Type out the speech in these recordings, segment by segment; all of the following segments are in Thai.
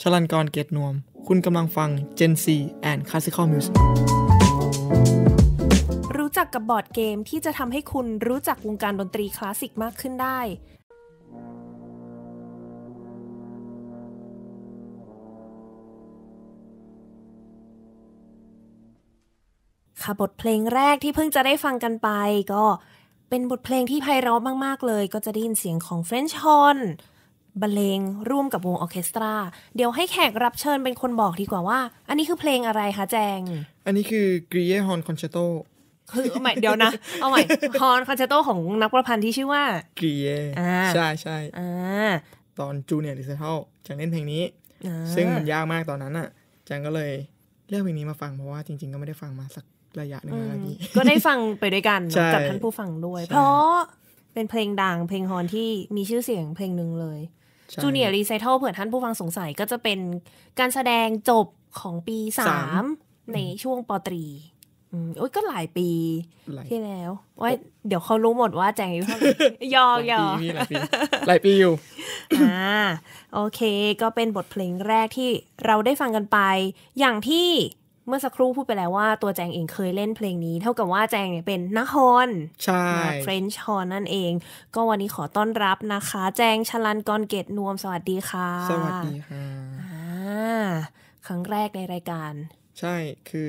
ชลันกรเกตนวม คุณกำลังฟัง Gen C and Classical Music รู้จักกับบอร์ดเกมที่จะทำให้คุณรู้จักวงการดนตรีคลาสสิกมากขึ้นได้ ค่ะบทเพลงแรกที่เพิ่งจะได้ฟังกันไปก็ เป็นบทเพลงที่ไพเราะมาก ๆ เลยก็จะได้ยินเสียงของเฟรนช์ฮอนบรรเลง ร่วมกับวงออเคสตรา เดี๋ยวให้แขกรับเชิญเป็นคนบอกดีกว่าว่า อันนี้คือเพลงอะไรคะแจง อันนี้คือกรีเยฮอนคอนแชโตคือเอาใหม่เดี๋ยวนะ เอาใหม่ฮอนคอนแชโตของนักประพันธ์ที่ชื่อว่ากรีเยใช่ใช่ตอนจูเนียร์ดิเซทัลจังเล่นเพลงนี้ ซึ่งมันยากมากตอนนั้นอ่ะจังก็เลยเลือกเพลงนี้มาฟังเพราะว่าจริง ๆ ก็ไม่ได้ฟังมาสักระยะหนึ่งแล้วพี่ก็ได้ฟังไปด้วยกันกับท่านผู้ฟังด้วย เพราะเป็นเพลงดังเพลงฮอนที่มีชื่อเสียงเพลงหนึ่งเลยจูเนียร์รีไซเคิลเผื่อท่านผู้ฟังสงสัยก็จะเป็นการแสดงจบของปีสามในช่วงปตรีออ้ยก็หลายปีที่แล้วว่าเดี๋ยวเขารู้หมดว่าแจงอยุเท่าไหร่ยอกยอกหลายปีอยู่อ่าโอเคก็เป็นบทเพลงแรกที่เราได้ฟังกันไปอย่างที่เมื่อสักครู่พูดไปแล้วว่าตัวแจงเองเคยเล่นเพลงนี้ เท่ากับว่าแจงเนี่ยเป็นนักฮอนใช่เฟรนช์ฮอนนั่นเอง ก็วันนี้ขอต้อนรับนะคะ แจงชลันกรเกตนวม สวัสดีค่ะ สวัสดีค่ะอ่าครั้งแรกในรายการ ใช่คือ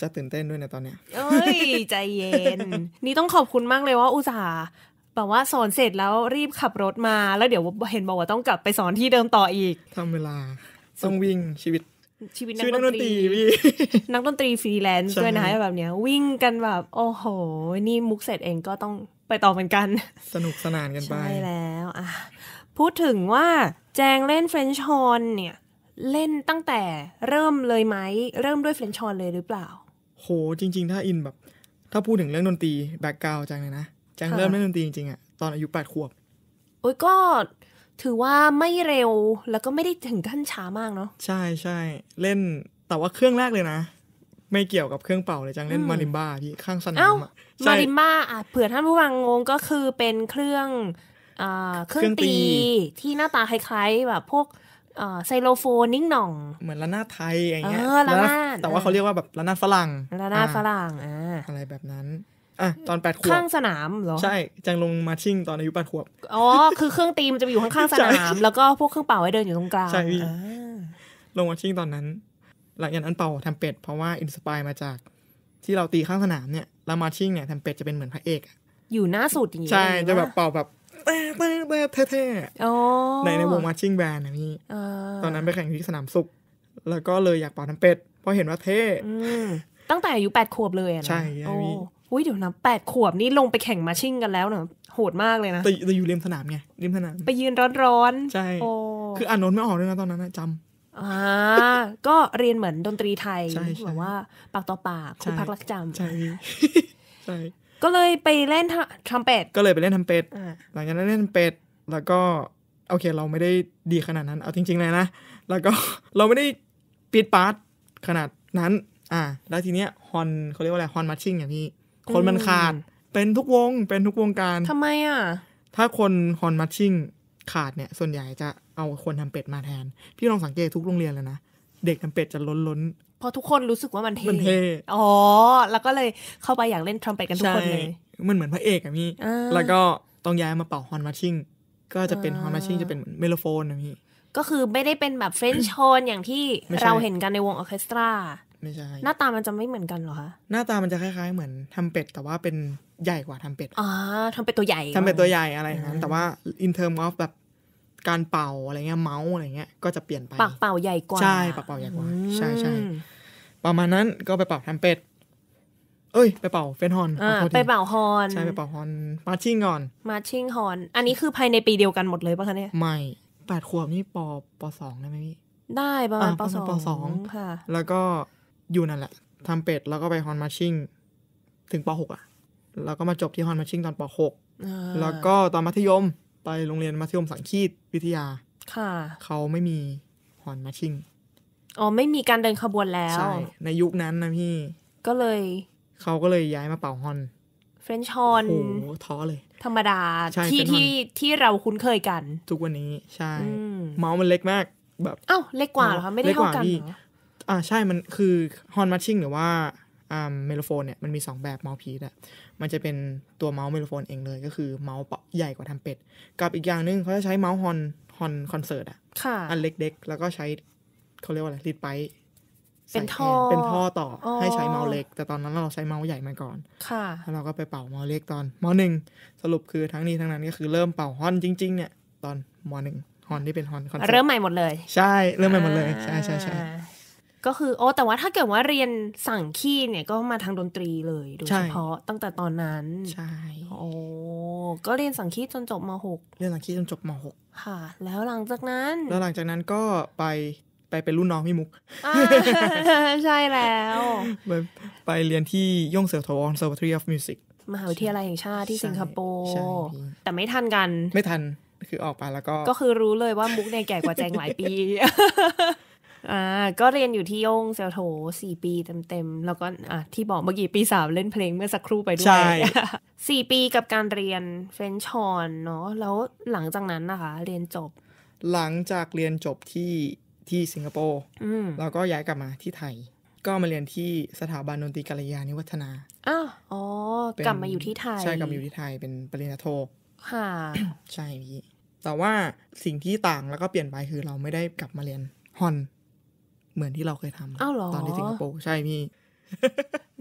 จะตื่นเต้นด้วยนะตอนเนี้ยเอ้ย ใจเย็น นี่ต้องขอบคุณมากเลยว่าอุตส่าห์บอกว่าสอนเสร็จแล้วรีบขับรถมา แล้วเดี๋ยวเห็นบอกว่าต้องกลับไปสอนที่เดิมต่ออีกทำเวลาต้องวิ่งชีวิตชีวิตนักดนตรี นักดนตรี ฟรีแลนซ์ด้วยนะแบบเนี้ยวิ่งกันแบบ โอ้โห นี่มุกเสร็จเองก็ต้องไปต่อเหมือนกัน สนุกสนานกันไป ใช่แล้ว อ่ะ พูดถึงว่า แจงเล่นเฟรนช์ฮอนเนี่ย เล่นตั้งแต่เริ่มเลยไหม เริ่มด้วยเฟรนช์ฮอนเลยหรือเปล่า โหจริง ๆ ถ้าอินแบบ ถ้าพูดถึงเรื่องดนตรีแบ็กกราวจังเลยนะแจงเริ่มเล่นดนตรีจริงๆอะตอนอายุแปดขวบ โอ้ยก็ถือว่าไม่เร็วแล้วก็ไม่ได้ถึงขั้นช้ามากเนาะใช่ใช่เล่นแต่ว่าเครื่องแรกเลยนะไม่เกี่ยวกับเครื่องเป่าเลยจังเล่นมาริมบ้าที่ข้างสนามมาริมบ้าอ่ะเผื่อท่านผู้ฟังงงก็คือเป็นเครื่องเครื่องตี ที่หน้าตาคล้ายๆ แบบพวกไซโลโฟนนิ่งหน่อง เหมือนละนาดไทยอย่างเงี้ยแต่ว่าเขาเรียกว่าแบบละนาดฝรั่งละนาดฝรั่งอะไรแบบนั้นอ่ะตอนแปดขวบ ข้างสนามเหรอ ใช่ จังลงมาชิ่งตอนอายุแปดขวบ อ๋อ คือเครื่องตีมจะไปอยู่ข้างๆสนาม แล้วก็พวกเครื่องเป่าไว้เดินอยู่ตรงกลาง ใช่พี่ลงมาชิ่งตอนนั้น หลังจากนั้นเป่าแทมเป็ดเพราะว่าอินสปายมาจากที่เราตีข้างสนามเนี่ยแล้วมาชิ่งเนี่ยแทมเป็ดจะเป็นเหมือนพระเอกอยู่หน้าสุดอย่างนี้ใช่จะแบบเป่าแบบแท้ๆในในวงมาชิ่งแบนนะนี่ตอนนั้นไปแข่งที่สนามสุขแล้วก็เลยอยากเป่าแทมเป็ดเพราะเห็นว่าเท่ตั้งแต่อายุแปดขวบเลย่ะใช่พี่อุ้ยเดี๋ยวนะแปดขวบนี่ลงไปแข่งมาชิ่งกันแล้วเนอะโหดมากเลยนะแต่แต่อยู่ริมสนามไงริมสนามไปยืนร้อนๆใช่คืออ่านนไม่ออกด้วยนะตอนนั้นจำอ่าก็เรียนเหมือนดนตรีไทยแบบว่าปากต่อปากคุณพักรักจำใช่ใช่ก็เลยไปเล่นทำเป็ดก็เลยไปเล่นทำเป็ดหลังจากนั้นเล่นเป็ดแล้วก็ โอเคเราไม่ได้ดีขนาดนั้นเอาจริง ๆเลยนะแล้วก็เราไม่ได้ปีดปาร์ตขนาดนั้นอ่าแล้วทีเนี้ยฮอนเขาเรียกว่าอะไรฮอนมาชชิ่งอย่างพี่คนมันขาดเป็นทุกวงเป็นทุกวงการทำไมอ่ะ ถ้าคนฮอนมัชชิ่งขาดเนี่ย ส่วนใหญ่จะเอาคนทำเป็ดมาแทน พี่ลองสังเกตทุกโรงเรียนเลยนะ เด็กทำเป็ดจะล้นล้นเพราะทุกคนรู้สึกว่ามันเท่นเทอ๋อ แล้วก็เลยเข้าไปอยากเล่นทรัมเป็ตกันทุกคนเลยมันเหมือนพระเอกอะพี่แล้วก็ต้องย้ายมาเป่าฮอนมัชชิ่งก็จะเป็นฮอนมัชชิ่งจะเป็นเมโลโฟนนะพี่ก็คือไม่ได้เป็นแบบเฟรนช์ฮอนอย่างที่เราเห็นกันในวงออเคสตราไม่ใช่หน้าตามันจะไม่เหมือนกันเหรอคะหน้าตามันจะคล้ายๆเหมือนทำเป็ดแต่ว่าเป็นใหญ่กว่าทำเป็ดอ๋อทำเป็ดตัวใหญ่ทำเป็ดตัวใหญ่อะไรนั้น แต่ว่าอินเทอร์มอฟแบบการเป่าอะไรเงี้ยเมาส์อะไรเงี้ย ก็จะเปลี่ยนไป ปากเป่าใหญ่กว่า ใช่ปากเป่าใหญ่กว่าใช่ใช่ประมาณนั้นก็ไปเป่าทำเป็ด เอ้ยไปเป่าเฟนฮอนไปเป่าฮอนใช่ไปเป่าฮอนมาชิ่งก่อนมาชิ่งฮอน อันนี้คือภายในปีเดียวกันหมดเลยปะคะเนี่ยไม่แปดขวบนี่ปอปอสองได้ไหมพี่ได้ประมาณปสองปสองค่ะ แล้วก็อยู่นั่นแหละทำเป็ดแล้วก็ไปฮอนมาชิ่ง ถึงป .6 อ่ะ แล้วก็มาจบที่ฮอนมาชิ่งตอนป .6 แล้วก็ตอนมัธยมไปโรงเรียนมัธยมสังคีตวิทยา ค่ะ เขาไม่มีฮอนมาชิ่งอ๋อ ไม่มีการเดินขบวนแล้ว ใช่ ในยุคนั้นนะพี่ ก็เลย เขาก็เลยย้ายมาเป่าฮอนเฟรนช์ฮอนโอ้โหท้อเลย ธรรมดาที่ ที่ที่เราคุ้นเคยกัน ทุกวันนี้ใช่เมาส์มันเล็กมาก แบบอ้าวเล็กกว่าเหรอคะไม่ได้เท่ากันเหรออ่าใช่มันคือฮอนมัชชิ่งหรือว่าอ่าเมโลโฟนเนี่ยมันมี 2 แบบเมาส์พีดอะมันจะเป็นตัวเมาส์เมโลโฟนเองเลย ก็คือเมาส์ใหญ่กว่าทำเป็ด กับอีกอย่างนึงเขาจะใช้เมาส์ฮอนฮอนคอนเสิร์ตอะอันเล็กเ็กแล้วก็ใช้เขาเรียกว่าอะไรรีดไปเป็นท่อเป็นท่อต่ออให้ใช้เมาส์เล็ก แต่ตอนนั้นเราใช้เมาส์ใหญ่มาก่อน ค่ะ แล้วเราก็ไปเป่าเมาส์เล็กตอนมหนึ่งสรุปคือทั้งนี้ทั้งนั้นก็คือเริ่มเป่าฮอนจริง ๆเนี่ยตอนมหนึ่งฮอนที่เป็นฮอนคอนเสิร์ตเริ่มใหม่หมดเลยใช่เริ่มใหม่หมดเลยใช่ใช่ใช่ก็คือโอ้ แต่ว่าถ้าเกิดว่าเรียนสั่งขี้เนี่ยก็มาทางดนตรีเลยโดยเฉพาะตั้งแต่ตอนนั้น ใช่ โอ้ ก็เรียนสั่งขี้จนจบมหกเรียนสั่งขี้จนจบมหกค่ะ แล้วหลังจากนั้น แล้วหลังจากนั้นก็ไปไปเป็นรุ่นน้องพี่มุกใช่แล้ว ไปเรียนที่ย่งเสือทอน Conservatory of Music มหาวิทยาลัยแห่งชาติที่สิงคโปร์แต่ไม่ทันกัน ไม่ทันคือออกไปแล้วก็ ก็คือรู้เลยว่ามุกเนี่ยแก่กว่าแจงหลายปีอ่าก็เรียนอยู่ที่ยงเซลโถสี่ปีเต็มๆแล้วก็อ่ะที่บอกเมื่อกี้ปีสามเล่นเพลงเมื่อสักครู่ไปด้วย ใช่สี่ปีกับการเรียนเฟนชอนเนาะแล้วหลังจากนั้นนะคะ เรียนจบ หลังจากเรียนจบที่ที่สิงคโปร์แล้วก็ย้ายกลับมาที่ไทย ก็มาเรียนที่สถาบันดนตรีกัลยาณิวัฒนาอ้าวอ๋อ กลับมาอยู่ที่ไทย ใช่กลับมาอยู่ที่ไทยเป็นปริญญาโทค่ะใช่พี่แต่ว่าสิ่งที่ต่างแล้วก็เปลี่ยนไปคือเราไม่ได้กลับมาเรียนฮอนเหมือนที่เราเคยทำอตอนที่สิงคโปร์ใช่พี่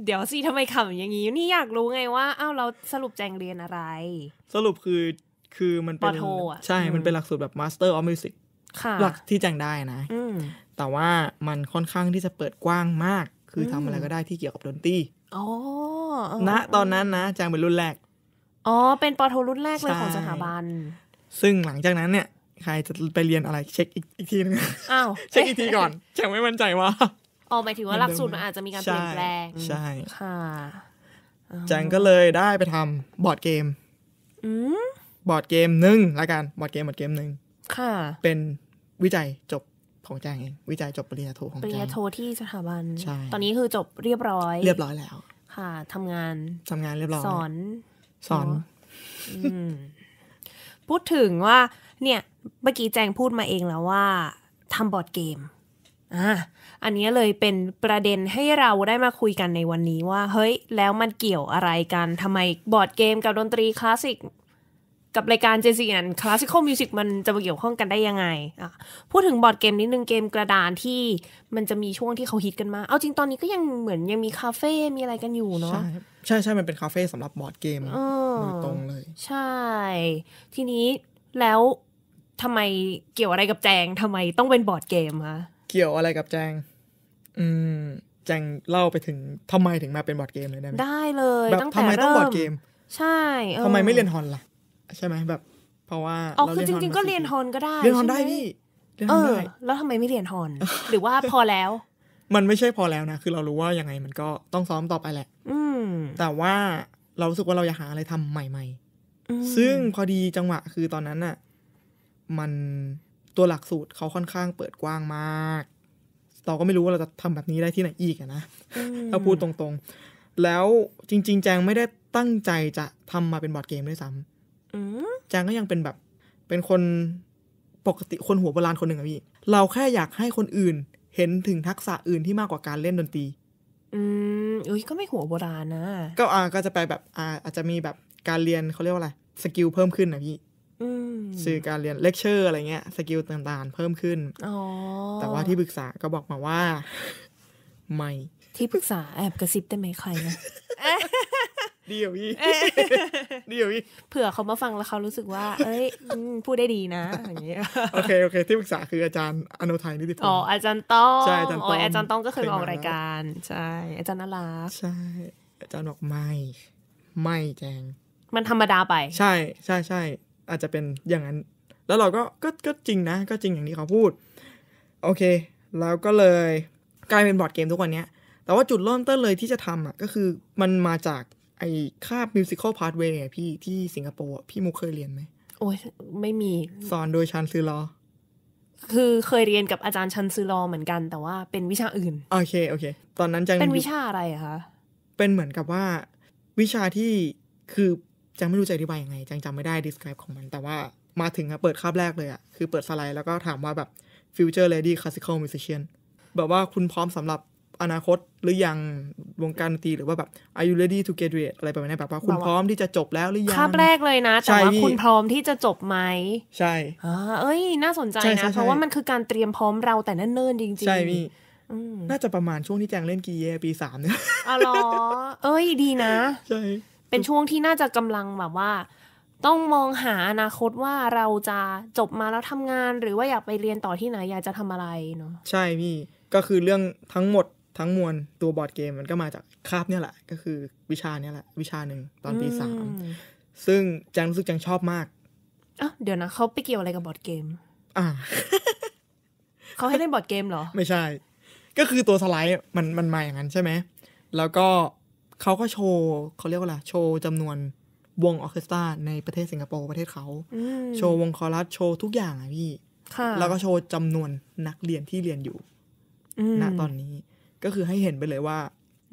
เดี๋ยวสิทำไมขำอย่างนี้ นี่อยากรู้ไงว่า อ้าวเราสรุปแจงเรียนอะไร สรุปคือ คือมันเป็นใช่ มันเป็นหลักสูตรแบบ Master of Music หลักที่แจงได้นะ แต่ว่ามันค่อนข้างที่จะเปิดกว้างมาก คือทำอะไรก็ได้ที่เกี่ยวกับดนตรีณตอนนั้นนะแจงเป็นรุ่นแรก อ๋อ เป็นปอโทรุ่นแรกเลยของสถาบัน ซึ่งหลังจากนั้นเนี่ยใครจะไปเรียนอะไร เช็คอีกทีนึงอ้าวเช็คอีกทีก่อนยังไม่มั่นใจว่าอ๋อหมายถึงว่าหลักสูตรมันอาจจะมีการเปลี่ยนแปลงใช่ค่ะจงก็เลยได้ไปทำบอร์ดเกมบอร์ดเกมหนึ่งละกันบอร์ดเกมบอร์ดเกมหนึ่งค่ะ เป็นวิจัยจบของแจงเองวิจัยจบปริญญาโทของแจงปริญญาโทที่สถาบันใช่ตอนนี้คือจบเรียบร้อย เรียบร้อยแล้ว ค่ะ ทำงานทำงานเรียบร้อยสอน สอนพูดถึงว่าเนี่ยเมื่อกี้แจงพูดมาเองแล้วว่าทำบอร์ดเกม อ่ะอันนี้เลยเป็นประเด็นให้เราได้มาคุยกันในวันนี้ว่าเฮ้ย แล้วมันเกี่ยวอะไรกันทำไมบอร์ดเกมกับดนตรีคลาสสิกกับรายการเจสิแอนคลาสสิคอลมิวสิกมันจะมาเกี่ยวข้องกันได้ยังไงอ่ะพูดถึงบอร์ดเกมนิดนึงเกมกระดานที่มันจะมีช่วงที่เขาฮิตกันมา เอาจริงตอนนี้ก็ยังเหมือนยังมีคาเฟ่ มีอะไรกันอยู่เนาะใช่ใช่มันเป็นคาเฟ่สำหรับบอร์ดเกมโดยตรงเลย ใช่ ทีนี้แล้วทำไมเกี่ยวอะไรกับแจงทำไมต้องเป็นบอร์ดเกมคะ เกี่ยวอะไรกับแจง อืม แจงเล่าไปถึงทำไมถึงมาเป็นบอร์ดเกมเลยได้ไหมได้เลยแบบทำไมต้องบอร์ดเกม ใช่ทำไมไม่เรียนฮอนล่ะใช่ไหมแบบเพราะว่าอ๋อคือจริง ๆ ก็เรียนฮอนก็ได้เรียนฮอนได้พี่เออ แล้วทำไมไม่เรียนฮอนหรือว่าพอแล้ว มันไม่ใช่พอแล้วนะคือเรารู้ว่ายังไงมันก็ต้องซ้อมต่อไปแหละ อืแต่ว่าเราสึกว่าเราอยากหาอะไรทำใหม่ๆซึ่งพอดีจังหวะคือตอนนั้นน่ะมันตัวหลักสูตรเขาค่อนข้างเปิดกว้างมากเราก็ไม่รู้ว่าเราจะทำแบบนี้ได้ที่ไหนอีกนะถ้าพูดตรงๆ แล้วจริงๆแจงไม่ได้ตั้งใจจะทำมาเป็นบอร์ดเกมด้วยซ้ำแจงก็ยังเป็นแบบเป็นคนปกติคนหัวโบราณคนหนึ่งอะพี่เราแค่อยากให้คนอื่นเห็นถึงทักษะอื่นที่มากกว่าการเล่นดนตรี อืมเอ้ยก็ไม่หัวโบราณนะก็อ่าก็จะไปแบบอ่าอาจจะมีแบบการเรียนเขาเรียกว่าอะไรสกิลเพิ่มขึ้นนะพี่สื่อการเรียนเลคเชอร์ อะไรเงี้ยสกิลต่างๆ เพิ่มขึ้นแต่ว่าที่ปรึกษาก็บอกมาว่า ไม่ ที่ปรึกษาแอบกระซิบได้ไหมใครนะดีอยวอีดีอยวอีเผื่อเขามาฟังแล้วเขารู้สึกว่า เอ้ยพูดได้ดีนะ อย่างเงี้ยโอเคโอเคที่ปรึกษาคืออาจารย์อนุทัยนิติพงศ์อ๋อ อาจารย์ต้องใช่ อาจารย์ต้องอาจารย์ต้องก็เคยมออกรายการใช่ อาจารย์นาราใช่อาจารย์บอกไม่ไม่แจงมันธรรมดาไปใช่ใช่ใช่อาจจะเป็นอย่างนั้น แล้วเราก็ก็ก็จริงนะ ก็จริงอย่างที่เขาพูด โอเค แล้วก็เลยกลายเป็นบอร์ดเกมทุกวันนี้แต่ว่าจุดเริ่มต้นเลยที่จะทำอ่ะ ก็คือมันมาจากไอ้คาบมิวสิควลพาสเวย์พี่ที่สิงคโปร์พี่มุกเคยเรียนไหมโอ้ยไม่มีสอนโดยชันซือลอ คือเคยเรียนกับอาจารย์ชันซือรอเหมือนกัน แต่ว่าเป็นวิชาอื่น โอเค โอเค ตอนนั้นจังเป็นวิชาอะไรคะเป็นเหมือนกับว่าวิชาที่คือจังไม่รู้จะอธิบายยังไง จังจำไม่ได้ describe ของมันแต่ว่ามาถึงอะเปิดคาบแรกเลยอะคือเปิดสไลด์แล้วก็ถามว่าแบบ future lady classical musician แบบว่าคุณพร้อมสำหรับอนาคตหรือยัง วงการดนตรีหรือว่าแบบ are you ready to graduate อะไรประมาณนี้แบบว่าคุณพร้อมที่จะจบแล้วหรือยังคาบแรกเลยนะ แต่ว่าคุณพร้อมที่จะจบไหม ใช่อ่าเอ้ย น่าสนใจนะเพราะว่ามันคือการเตรียมพร้อมเราแต่นั่นเนิ่นจริงๆใช่พี่น่าจะประมาณช่วงที่แจงเล่นกีเยปีสามเนี่ยอ๋อเอ้ยดีนะใช่เป็นช่วงที่น่าจะกำลังแบบว่า ต้องมองหาอนาคตว่าเราจะจบมาแล้วทำงาน หรือว่าอยากไปเรียนต่อที่ไหนอยากจะทำอะไรเนาะใช่พี่ก็คือเรื่องทั้งหมดทั้งมวลตัวบอร์ดเกมมันก็มาจากคาบเนี่ยแหละ ก็คือวิชาเนี่ยแหละ วิชาหนึ่งตอนปีสามซึ่งจังรู้สึกจังชอบมากอ่ะเดี๋ยวนะเขาไปเกี่ยวอะไรกับบอร์ดเกม อ่าเขาให้เล่นบอร์ดเกมเหรอ ไม่ใช่ ก็คือตัวสไลด์มันมันมาอย่างนั้นใช่ไหมแล้วก็เขาก็โชว์ เขาเรียกว่าอะไรโชว์จำนวนวงออเคสตราในประเทศสิงคโปร์ประเทศเขาโชว์วงคอรัสโชว์ทุกอย่างอะพี่แล้วก็โชว์จำนวนนักเรียนที่เรียนอยู่ณตอนนี้ ก็คือให้เห็นไปเลยว่า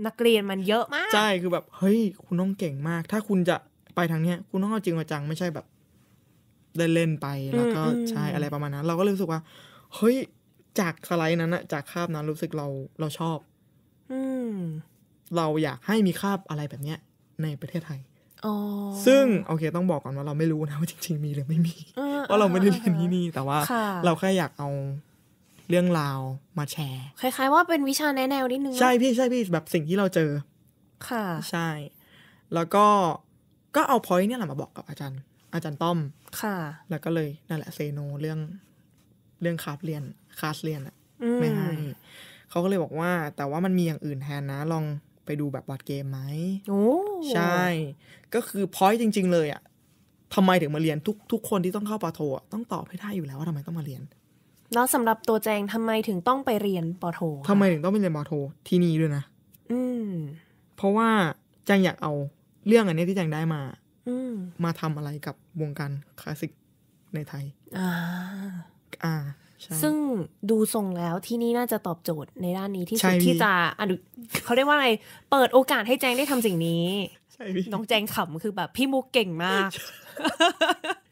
นักเรียนมันเยอะมากใช่คือแบบ เฮ้ยคุณต้องเก่งมาก ถ้าคุณจะไปทางเนี้ยคุณต้องเอาจริงเอาจังไม่ใช่แบบเล่นไป แล้วก็ใช่อะไรประมาณนั้น เราก็รู้สึกว่าเฮ้ยจากสไลด์นั้นอะจากคาบนั้นรู้สึกเรา เราชอบ อืเราอยากให้มีคาบอะไรแบบเนี้ย ในประเทศไทยซึ่งโอเคต้องบอกก่อนว่าเราไม่รู้นะว่าจริงๆ มีหรือไม่มีเพราะเราไม่ได้เรียนที่นี่แต่ว่า เราแค่อยากเอาเรื่องราวมาแชร์คล้าย ๆ ว่าเป็นวิชาแนแนวนิดนึงใช่พี่ใช่พี่แบบสิ่งที่เราเจอ ค่ะใช่ แล้วก็ก็เอาพอยต์เนี่ยแหละมาบอกกับอาจารย์ อาจารย์ต้อม ค่ะแล้วก็เลยนั่นแหละเซโนเรื่องเรื่องคาบเรียนคาสเรียนอะไม่ให้เขาก็เลยบอกว่า แต่ว่ามันมีอย่างอื่นแทนนะลองไปดูแบบบอร์ดเกมไหมโอ้ ใช่ ก็คือพอยต์จริงๆเลยอะทำไมถึงมาเรียนทุกทุกคนที่ต้องเข้าปอโทต้องตอบให้ได้อยู่แล้วว่าทำไมต้องมาเรียน แล้วสำหรับตัวแจงทำไมถึงต้องไปเรียนปอโททำไมถึงต้องไปเรียนปอโทที่นี่ด้วยนะ อืม เพราะว่าแจงอยากเอา เรื่องอันนี้ที่แจงได้มา อืมมาทำอะไรกับวงการคลาสสิกในไทย อ่า อ่าซึ่งดูทรงแล้วที่นี่น่าจะตอบโจทย์ในด้านนี้ที่สุดที่จะอนเขาเรียกว่าอะไรเปิดโอกาสให้แจงได้ทำสิ่งนี้น้องแจงขำคือแบบ พี่มุกเก่งมาก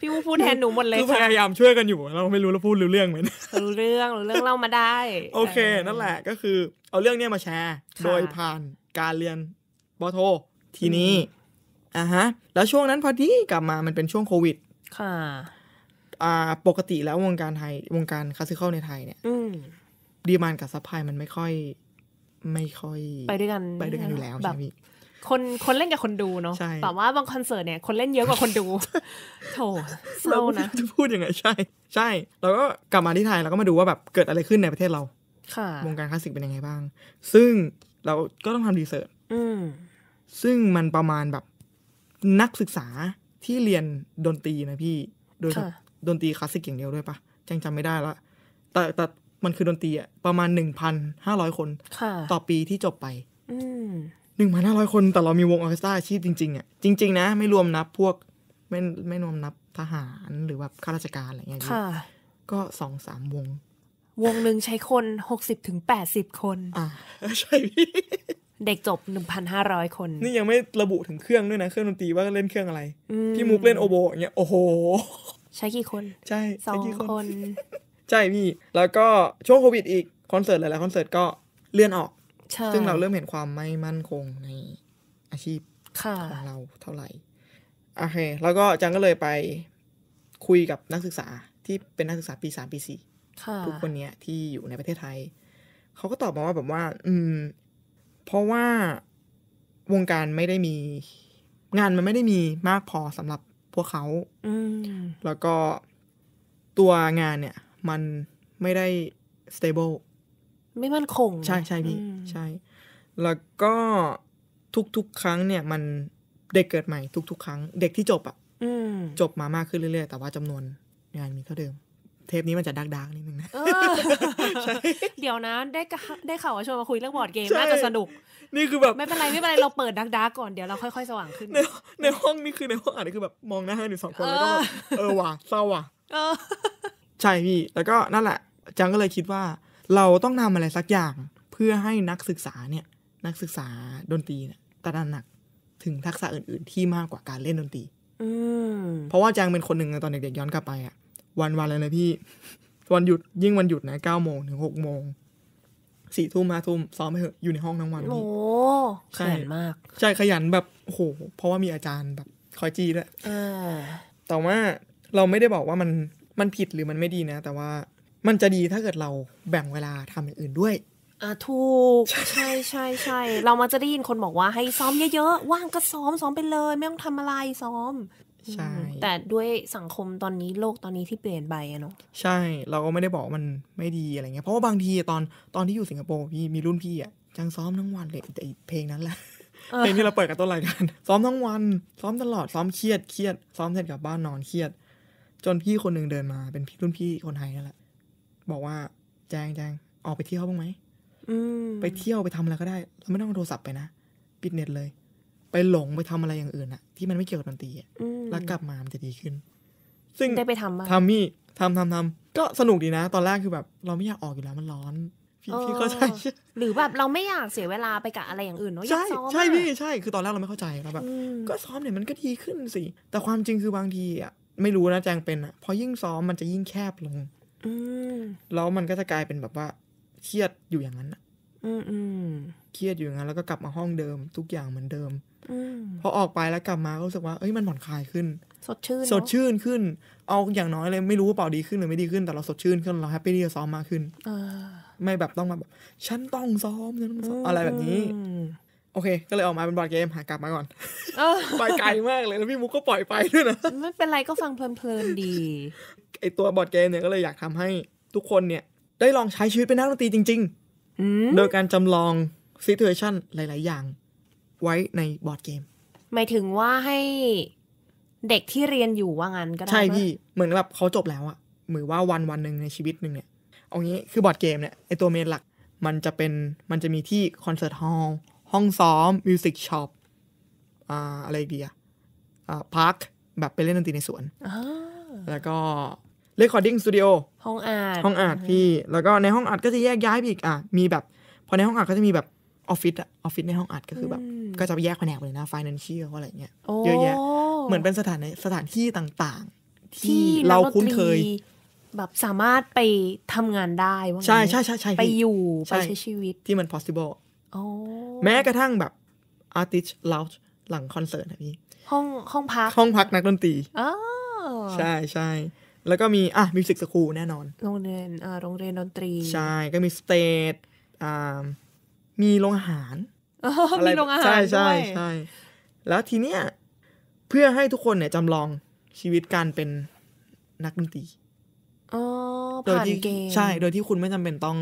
พี่มุกพูดแทนหนูหมดเลยพยายามช่วยกันอยู่ เราไม่รู้เราพูดรู้เรื่องไหมรู้เรื่องรู้เรื่องเล่ามาได้ โอเค นั่นแหละก็คือ เอาเรื่องเนี้ยมาแชร์ โดยผ่านการเรียนบอโท ทีนี้อ่ะฮะ แล้วช่วงนั้นพอดีกลับมามันเป็นช่วงโควิด ค่ะ่าปกติแล้ววงการไทยวงการคลาสสิคอลในไทยเนี่ยดีมานกับซัพพลายมันไม่ค่อย ไม่ค่อยไปด้วยกัน ไปด้วยกันอยู่แล้วใช่คนคนเล่นกับคนดูเนาะแต่ว่าบางคอนเสิร์ตเนี่ยคนเล่นเยอะ กว่าคนดูโถเศร้านะจะพูดยังไงใช่ ใช่แล้วก็กลับมาที่ไทยเราก็มาดูว่าแบบ เกิดอะไรขึ้นในประเทศเราค่ะ วงการคลาสสิกเป็นยังไงบ้าง ซึ่งเราก็ต้องทำรีเสิร์ชซึ่งมันประมาณแบบนักศึกษาที่เรียนดนตรีนะพี่โดยดนตรีคลาสสิกอย่างเดียวด้วยปะจังจำไม่ได้ละ แต่แต่มันคือดนตรีอะประมาณหนึ่งพันห้าร้อยคน ต่อปีที่จบไปหนึ่งพันห้าร้อยคน แต่เรามีวงออเคสตราอาชีพจริง ๆอะจริง ๆ นะ ไม่รวมนับพวกไม่ไม่รวมนับทหารหรือแบบข้าราชการอะไรเงี้ยก็สองสามวง วงหนึ่งใช้คนหกสิบถึงแปดสิบคน อ่าใช่พี่ เด็กจบหหนนึ่งพั้าร้อยคน นี่ยังไม่ระบุถึงเครื่องด้วยนะเครื่องดนตรีว่าเล่นเครื่องอะไรพี่มุกเล่นโอโบอย่างเงี้ยโอ้โหใช้กี่คน ใช่สองคน ใช่พี่ แล้วก็ช่วงโควิดอีก คอนเสิร์ตหลายๆคอนเสิร์ตก็เลื่อนออก ซึ่งเราเริ่มเห็นความไม่มั่นคงในอาชีพของเราเท่าไหร่โอเคแล้วก็จังก็เลยไปคุยกับนักศึกษาที่เป็นนักศึกษาปีสามปีสี่ทุกคนเนี้ย ที่อยู่ในประเทศไทย เขาก็ตอบมาว่า แบบว่า อืม เพราะว่าวงการไม่ได้มีงานมันไม่ได้มีมากพอสำหรับพวกเขาแล้วก็ตัวงานเนี่ย มันไม่ได้ stable ไม่มั่นคง ใช่ใช่พี่ใช่ แล้วก็ทุกๆครั้งเนี่ย มันเด็กเกิดใหม่ทุกๆ ครั้ง เด็กที่จบอะ่ะจบมามากขึ้นเรื่อยๆ แต่ว่าจำนวนงานมีเท่าเดิมเทปนี้มันจะดักดักนิดนึงนะเดี๋ยวนะได้ได้ข่าวว่าชวนมาคุยเรื่องบอร์ดเกมน่าจะสนุก นี่คือแบบไม่เป็นไรไม่เป็นไรเราเปิดดักดักก่อนเดี๋ยวเราค่อยๆ สว่างขึ้น ในในห้องนี่คือในห้องอ่านี่คือแบบมองหน้าห้นูสองคนแล้วก็แบบเออว่ะเศร้าว่ะใช่พี่ แล้วก็นั่นแหละจังก็เลยคิดว่าเราต้องทำอะไรสักอย่างเพื่อให้นักศึกษาเนี่ย นักศึกษาดนตรีเนี่ยตระหนักถึงทักษะอื่นๆที่มากกว่าการเล่นดนตรีเพราะว่าจางเป็นคนหนึ่งตอนเด็กๆย้อนกลับไปอ่ะวันวันเลยนะพี่ วันหยุดยิ่งวันหยุดนะเก้าโมงถึงหกโมงสี่ทุ่มห้าทุ่มซ้อมไปเถอะ อยู่ในห้องทั้งวันโอ้ขยันมาก ใช่ขยันแบบโอ้โหเพราะว่ามีอาจารย์แบบคอยจีด้วยแต่ว่าเราไม่ได้บอกว่ามันมันผิดหรือมันไม่ดีนะ แต่ว่ามันจะดีถ้าเกิดเราแบ่งเวลาทำอย่างอื่นด้วย อ่าถูก ใช่ใช่ใช่เรามาจะได้ยินคนบอกว่าให้ซ้อมเยอะๆว่างก็ซ้อมซ้อมไปเลยไม่ต้องทำอะไรซ้อมช่แต่ด้วยสังคมตอนนี้โลกตอนนี้ที่เปลี่ยนไปอะเนาะใช่เราก็ไม่ได้บอกมันไม่ดีอะไรเงี้ยเพราะว่าบางทีตอนตอนที่อยู่สิงคโปร์พี่มีรุ่นพี่อะจังซ้อมทั้งวันเลยแต่เพลงนั้นแหละเพลงที่เราเปิดกันต้นรายการซ้อมทั้งวัน ซ้อมตลอดซ้อมเครียดเครียดซ้อมเสร็จกลับบ้านนอนเครียด จนพี่คนหนึ่งเดินมาเป็นพี่รุ่นพี่คนไทยนั่นแหละบอกว่าแจงแจงออกไปเที่ยวบ้างไหมไปเที่ยวไปทำอะไรก็ได้เราไม่ต้องโทรศัพท์ไปนะปิดเน็ตเลยไปหลงไปทำอะไรอย่างอื่นอะที่มันไม่เกี่ยวกับดนตรีแล้วกลับมามันจะดีขึ้น ซึ่งได้ไปทำบ้างทำมี่ทำทำทำก็สนุกดีนะ ตอนแรกคือแบบ เราไม่อยากออกอยู่แล้วมันร้อนพี่พี่เข้าใจหรือแบบ เราไม่อยากเสียเวลาไปกับอะไรอย่างอื่นเนาะใช่ ใช่พี่ใช่คือตอนแรกเราไม่เข้าใจเราแบบก็ซ้อมเนี่ยมันก็ดีขึ้นสิ แต่ความจริงคือบางทีอ่ะไม่รู้นะแจงเป็นอ่ะพอยิ่งซ้อมมันจะยิ่งแคบลงแล้วมันก็จะกลายเป็นแบบว่าเครียดอยู่อย่างนั้นอะเครียดอยู่งั้นแล้วก็กลับมาห้องเดิมทุกอย่างเหมือนเดิมอพอออกไปแล้วกลับมาก็รู้สึกว่าเอ้ยมันผ่อนคลายขึ้น สดชื่น สดชื่นขึ้น เอาอย่างน้อยเลยไม่รู้ว่าเป่าดีขึ้นหรือไม่ดีขึ้นแต่เราสดชื่นขึ้นเราแฮปปี้ที่จะซ้อมมากขึ้นอไม่แบบต้องมาแบบฉันต้องซ้อมฉันต้องซ้อมอะไรแบบนี้โอเค ก็เลยออกมาเป็นบอร์ดเกมหากลับมาก่อนไปไกลมากเลยแล้วพี่มุกก็ปล่อยไปด้วยนะไม่เป็นไรก็ฟังเพลินๆดีไอตัวบอร์ดเกมเนี่ยก็เลยอยากทำให้ทุกคนเนี่ย ได้ลองใช้ชีวิตเป็นนักดนตรีจริง ๆโดยการจำลองซีทูเอชันหลาย ๆอย่างไว้ในบอร์ดเกม หมายถึงว่าให้เด็กที่เรียนอยู่ว่างั้นก็ได้ใช่พี่ เหมือนแบบเขาจบแล้วอะเหมือนว่าวันวันหนึ่งในชีวิตหนึ่งเนี่ย เอางี้คือบอร์ดเกมเนี่ยไอตัวเมนหลักมันจะเป็นมันจะมีที่คอนเสิร์ตฮอลล์ห้องซ้อมมิวสิกช็อปอ่าอะไรดีอะอ่าพาร์คแบบไปเล่นดนตรีในสวนแล้วก็เรคคอร์ดิ้งสตูดิโอห้องอัดห้องอัดพี่ แล้วก็ในห้องอัดก็จะแยกย้ายไปอีกอ่ะ มีแบบ พอในห้องอัดก็จะมีแบบออฟฟิศอะออฟฟิศในห้องอัดก็คือแบบ ก็จะแยกแผนกเลยนะฟินแลนเชียลอะไรเงี้ยเยอะแยะเหมือนเป็นสถานสถานที่ต่างๆ ที่เราคุ้นเคย แบบสามารถไปทำงานได้ว่าใช่ใช่ใช่ใช่ไปอยู่ ไปใช้ชีวิตที่มัน possible แม้กระทั่งแบบ artist lounge หลังคอนเสิร์ตนะพี่ ห้องห้องพัก ห้องพักนักดนตรีใช่ใช่ใชแล้วก็มีอ่ะมิวสิกสคูลแน่นอน โรงเรียนอ่าโรงเรียนดนตรีใช่ก็มีสเตทอ่ามีโรงอาหารมีโรงอาหารใช่ใช่ใช่แล้วทีเนี้ยเพื่อให้ทุกคนเนี่ยจำลองชีวิตการเป็นนักดนตรีโดยที่ใช่ โดยที่คุณไม่จำเป็นต้อง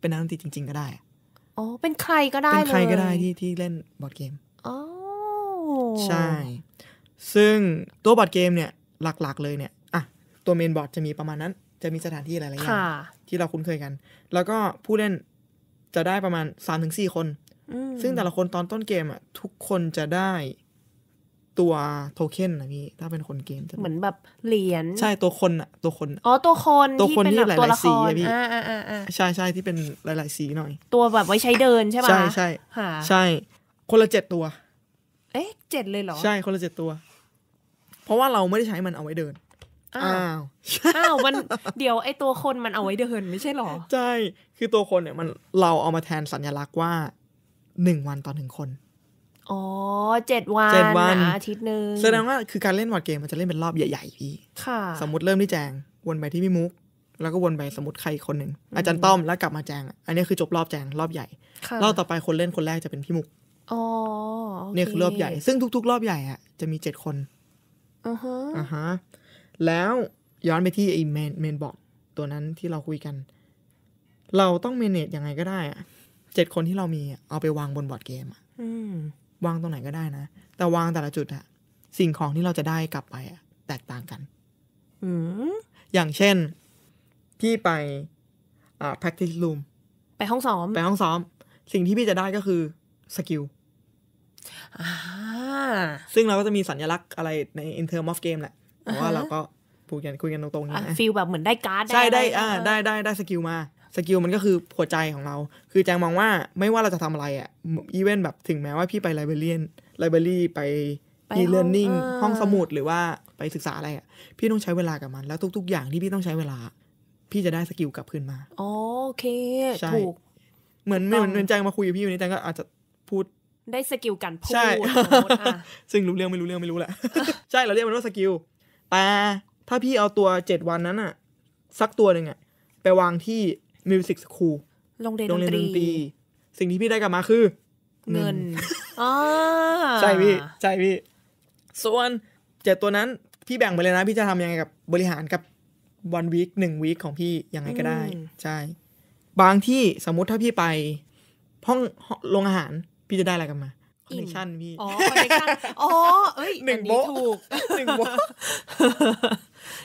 เป็นนักดนตรีจริง ๆ ก็ได้อ๋อเป็นใครก็ได้เป็นใครก็ได้ที่ที่เล่นบอร์ดเกมอ๋อใช่ ซึ่งตัวบอร์ดเกมเนี่ยหลักๆเลยเนี่ยตัวเมนบอร์ดจะมีประมาณนั้น จะมีสถานที่หลายอย่างที่เราคุ้นเคยกัน แล้วก็ผู้เล่นจะได้ประมาณสามถึงสี่คน ซึ่งแต่ละคนตอนต้นเกมอ่ะ ทุกคนจะได้ตัวโทเค็นนะพี่ ถ้าเป็นคนเกมจะเหมือนแบบเหรียญ ใช่ ตัวคนอะตัวคน อ๋อ ตัวคนตัวคนที่หลายยสีอะพี่ใช่ใช่ที่เป็นหลายหลายสีหน่อย ตัวแบบไว้ใช้เดิน ใช่ไหมใช่ใช่ ใช่คนละเจ็ดตัว เอ๊ะเจ็ดเลยเหรอ ใช่คนละเจ็ดตัว เพราะว่าเราไม่ได้ใช้มันเอาไว้เดินอ้าวอ้าวมัน เดี๋ยวไอตัวคนมันเอาไว้เดิน ไม่ใช่หรอใช่ คือตัวคนเนี่ยมันเราเอามาแทนสัญลักษณ์ว่าหนึ่งวันต่อหนึ่งคน อ๋อเจ็ดวันเจ็ดวันอาทิตย์หนึ่งแสดงว่าคือการเล่นวอร์ดเกมมันจะเล่นเป็นรอบใหญ่ๆ พี่ค่ะ สมมติเริ่มที่แจงวนไปที่พี่มุก แล้วก็วนไปสมมติใครคนหนึ่งอาจารย์ต้อมแล้วกลับมาแจง อันนี้คือจบรอบแจงรอบใหญ่รอบต่อไปคนเล่นคนแรกจะเป็นพี่มุกอ๋อเนี่ยคือรอบใหญ่ ซึ่งทุกๆรอบใหญ่อะจะมีเจ็ดคนอือฮะอือฮะแล้วย้อนไปที่ไอ้เมนเมนบอร์ดตัวนั้นที่เราคุยกัน เราต้องเมนเนจยังไงก็ได้อะเจ็ดคนที่เรามีเอาไปวางบนบอร์ดเกมอะวางตรงไหนก็ได้นะแต่วางแต่ละจุดอะสิ่งของที่เราจะได้กลับไปอะแตกต่างกันอย่างเช่น พี่ไปอ่า practice room ไปห้องซ้อม ไปห้องซ้อม สิ่งที่พี่จะได้ก็คือสกิลซึ่งเราก็จะมีสัญลักษณ์อะไรใน in term of game แหละเพราะว่าเราก็พูดกันคุยกันตรงๆนะฟีลแบบเหมือนได้การ์ดใช่ได้อ่าได้ได้ได้สกิลมา สกิลมันก็คือหัวใจของเรา คือแจงมองว่าไม่ว่าเราจะทำอะไรอ่ะอีเวนต์แบบถึงแม้ว่าพี่ไปไลบรารีนไลบรารีไปอีเลิร์นนิ่งห้องสมุดหรือว่าไปศึกษาอะไรอ่ะพี่ต้องใช้เวลากับมันแล้วทุกๆอย่างที่พี่ต้องใช้เวลา พี่จะได้สกิลกลับคืนมาโอเคถูกเหมือนเหมือนแจงมาคุยกับพี่วันนี้แจงก็อาจจะพูดได้สกิลกันพูดซึ่งรู้เรื่องไม่รู้เรื่องไม่รู้แหละใช่เราเรียกมันว่าสกิลแต่ถ้าพี่เอาตัวเจ็ดวันนั้นอะสักตัวหนึ่งอะไปวางที่มิวสิกสคูลโรงเรียนดนตรีสิ่งที่พี่ได้กลับมาคือ เงินใช่พี่ ใช่พี่ ส่วนเจ็ดตัวนั้นพี่แบ่งไปเลยนะพี่จะทำยังไงกับบริหารกับวันวีคหนึ่งวีคของพี่ ยังไงก็ได้ ใช่ บางที่สมมติถ้าพี่ไปห้องโรงอาหารพี่จะได้อะไรกลับมาคอนเนคชั่นพี่อ๋อคอนเนคชั่น อ๋อเอ้ยหนึ่งโบถูกหนึ่งโบ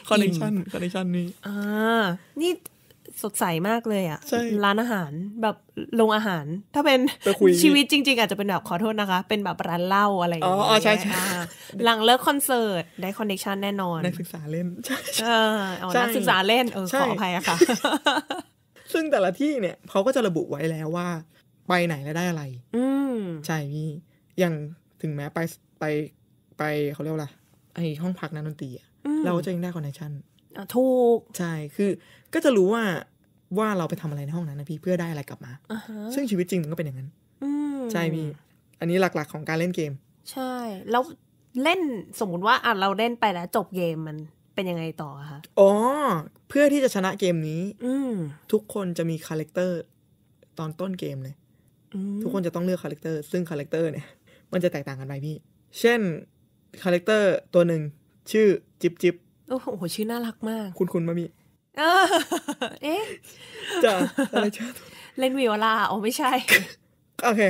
คอนเนคชั่นคอนเนคชั่นนี่อ่านี่สดใสมากเลยอ่ะ ร้านอาหารแบบโรงอาหาร ถ้าเป็นชีวิตจริงๆ อาจจะเป็นแบบ ขอโทษนะคะ เป็นแบบร้านเหล้าอะไรอย่างเงี้ยอ๋อใช่ใช่หลังเลิกคอนเสิร์ต ได้คอนเนคชันแน่นอน นักศึกษาเล่น ใช่ใช่นักศึกษาเล่น เออขออภัยอะค่ะ ซึ่งแต่ละที่เนี่ยเขาก็จะระบุไว้แล้วว่าไปไหนแล้วได้อะไร อืใช่พี่อย่างถึงแม้ไปไปไปเขาเรียกว่าอะไรไอห้องพักนักดนตรีอะเราก็จะยังได้คอนเนคชั่นถูกใช่คือ ก็จะรู้ว่าว่าเราไปทำอะไรในห้องนั้นนะพี่เพื่อได้อะไรกลับมาซึ่งชีวิตจริงมันก็เป็นอย่างนั้นใช่พี่อันนี้หลักๆของการเล่นเกม ใช่ แล้วเล่นสมมติว่าอ่ะเราเล่นไปแล้วจบเกมมันเป็นยังไงต่อคะอ๋อ เพื่อที่จะชนะเกมนี้ อืทุกคนจะมีคาแรคเตอร์ตอนต้นเกมเลยทุกคนจะต้องเลือกคาแรคเตอร์ซึ่งคาแรคเตอร์เนี่ยมันจะแตกต่างกันไปพี่ เช่นคาแรคเตอร์ ตัวหนึ่งชื่อจิบจิบโอ้โหชื่อน่ารักมาก คุณคุณมามีเอ๊ะจะอะไรชื่อเล่นวิโอลาอ๋อไม่ใช่โอเค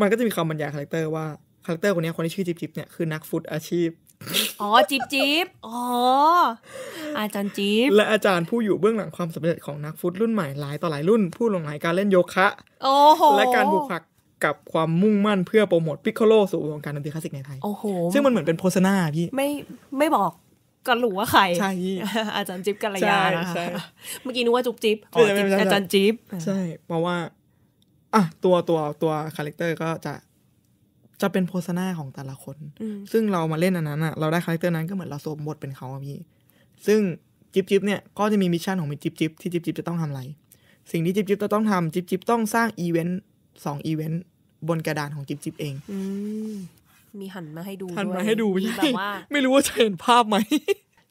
มันก็จะมีคำบรรยายคาแรคเตอร์ว่าคาแรคเตอร์คนนี้คนที่ชื่อจิบจิบเนี่ยคือนักฟุตอาชีพอ๋อจิบจิบอ๋ออาจารย์จิบและอาจารย์ผู้อยู่เบื้องหลังความสำเร็จของนักฟุตรุ่นใหม่หลายต่อหลายรุ่นผู้ลงหลายการเล่นโยคะโอ้โหและการบุกผักกับความมุ่งมั่นเพื่อโปรโมทพิคโคโลสู่วงการดนตรีคลาสสิกในไทย โอ้โห ซึ่งมันเหมือนเป็นโฆษณาพี่ ไม่ไม่บอกก็หลัวใคร ใช่ อาจารย์จิ๊บกัลยาใช่ เมื่อกี้นึกว่าจุ๊บจิ๊บ อาจารย์จิ๊บ ใช่ เพราะว่าอ่ะตัวตัวตัว คาแรคเตอร์ก็จะจะเป็นโฆษณาของแต่ละคน ซึ่งเรามาเล่นอันนั้นอ่ะเราได้คาแรคเตอร์นั้นก็เหมือนเราสมบทเป็นเขาพี่ ซึ่งจิ๊บจิ๊บเนี่ย ก็จะมีมิชชั่นของมิจิ๊บจิ๊บที่จิ๊บจิ๊บจะต้องทำอะไร สิ่งที่จิ๊บจิ๊บจะต้องทำจิ๊บจิ๊บต้องสร้างอีเวนต์สองอีเวนต์บนกระดานของจิบจิบเองมีหันมาให้ดูหันมาให้ดู่แบบว่าไม่รู้ว่าจะเห็นภาพไหม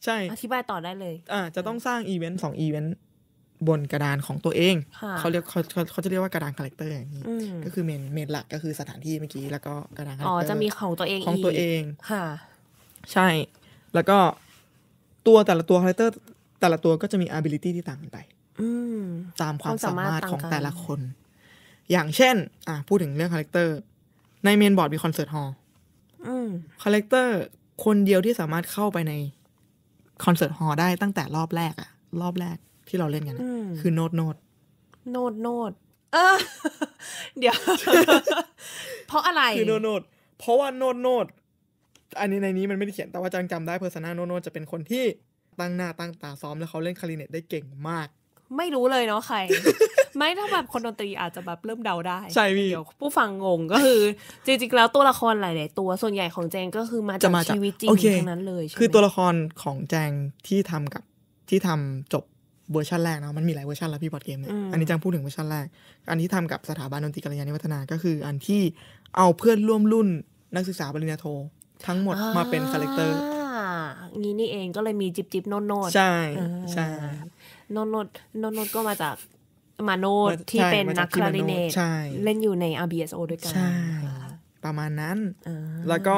ใช่อธิบายต่อได้เลย อ่า จะต้องสร้างอีเวนต์สองอีเวนต์บนกระดานของตัวเองเขาเรียกเขาเขาจะเรียกว่ากระดานคาแรคเตอร์อย่างนี้ก็คือเมนเมนหลักก็คือสถานที่เมื่อกี้แล้วก็กระดานคาแรคเตอร์อ๋อจะมีของตัวเองของตัวเองค่ะ ใช่ แล้วก็ตัวแต่ละตัวคาแรคเตอร์ แต่ละตัวก็จะมีอาบิลิตี้ที่ต่างกันไปตามความสามารถของแต่ละคนอย่างเช่น อ่ะพูดถึงเรื่องคาแรคเตอร์ ในเมนบอร์ดมีคอนเสิร์ตฮอลล์คาแรคเตอร์ คนเดียวที่สามารถเข้าไปในคอนเสิร์ตฮอลล์ได้ตั้งแต่รอบแรกอะรอบแรก ที่เราเล่นกันคือโนดโนดโนดโนดเออเดี๋ยว เพราะอะไร คือโนดโนดเพราะว่าโนดโนด อันนี้ในนี้มันไม่ได้เขียน แต่ว่าจังจำได้เพอร์ซนาโนดโนจะเป็นคนที่ตั้งหน้า ตั้งตาซ้อมแล้วเขาเล่นคาริเนตได้เก่งมากไม่รู้เลยเนาะใคร ไม่ถ้าแบบคนดนตรีอาจจะแบบเริ่มเดาได้ใช่พี่เดี๋ยวผู้ฟังงงก็คือ จริงๆแล้วตัวละครหลาย ๆ ตัวส่วนใหญ่ของแจงก็คือมาจาก ชีวิตจริงทั้งนั้นเลยคือตัวละครของแจงที่ทำกับที่ทำจบเวอร์ชันแรกเนาะมันมีหลายเวอร์ชันแล้วพี่บอดเกมเนี่ยอันนี้จังพูดถึงเวอร์ชันแรกอันที่ทำกับสถาบันดนตรีกัลยาณิวัฒนา ก็คืออันที่เอาเพื่อนร่วมรุ่นนักศึกษาปริญญาโท ทั้งหมดมาเป็นคาแรคเตอร์งี้นี่เองก็เลยมีจิบจิบโนนโนนใช่ใช่นนท์นนท์ก็มาจากมาโนดที่เป็นนักคลาริเนตเล่นอยู่ใน RBSO ด้วยกันประมาณนั้นแล้วก็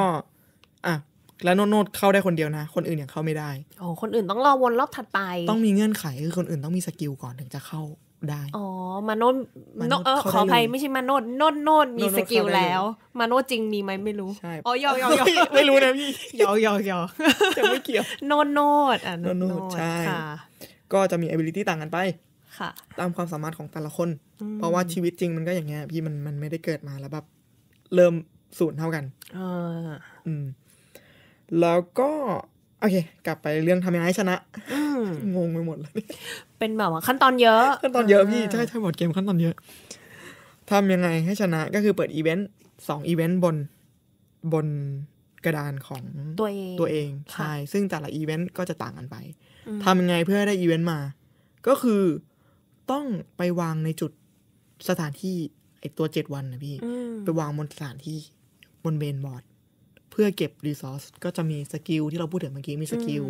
อ่ะแล้วโนนโดเข้าได้คนเดียวนะ คนอื่นอย่างเข้าไม่ได้โอ้คนอื่นต้องรอวนรอบถัดไป ต้องมีเงื่อนไขคือคนอื่นต้องมีสกิลก่อนถึงจะเข้าได้ อ๋อ มาโนดเออขออภัยไม่ใช่มาโนด โนดโนดมีสกิลแล้ว มาโนดจริงมีไหมไม่รู้ใช่อ๋อยอยอยไม่รู้นะพี่ยอยอยอจะไม่เกี่ยวโนดโนดอ่ะโนดโนดใช่ก็จะมี ability ต่างกันไป ตามความสามารถของแต่ละคน เพราะว่าชีวิตจริงมันก็อย่างเงี้ยพี่มันมันไม่ได้เกิดมาแล้วแบบเริ่มศูนย์เท่ากัน อืม แล้วก็ โอเค กลับไปเรื่องทำยังไงชนะ งงไปหมดเลยเป็นแบบว่าขั้นตอนเยอะ ขั้นตอนเยอะพี่ใช่ใช่บอดเกมขั้นตอนเยอะ ทำยังไงให้ชนะ ก็คือเปิดอีเวนต์สองอีเวนต์บนบนกระดานของตัวเองตัวเอง ใช่ ซึ่งแต่ละอีเวนต์ก็จะต่างกันไป ทำยังไงเพื่อได้อีเวนต์มา ก็คือต้องไปวางในจุดสถานที่ไอตัวเจ็ดวันนะพี่ ไปวางบนสถานที่บนเบนบอร์ดเพื่อเก็บรีซอสก็จะมีสกิลที่เราพูดถึงเมื่อกี้ มีสกิล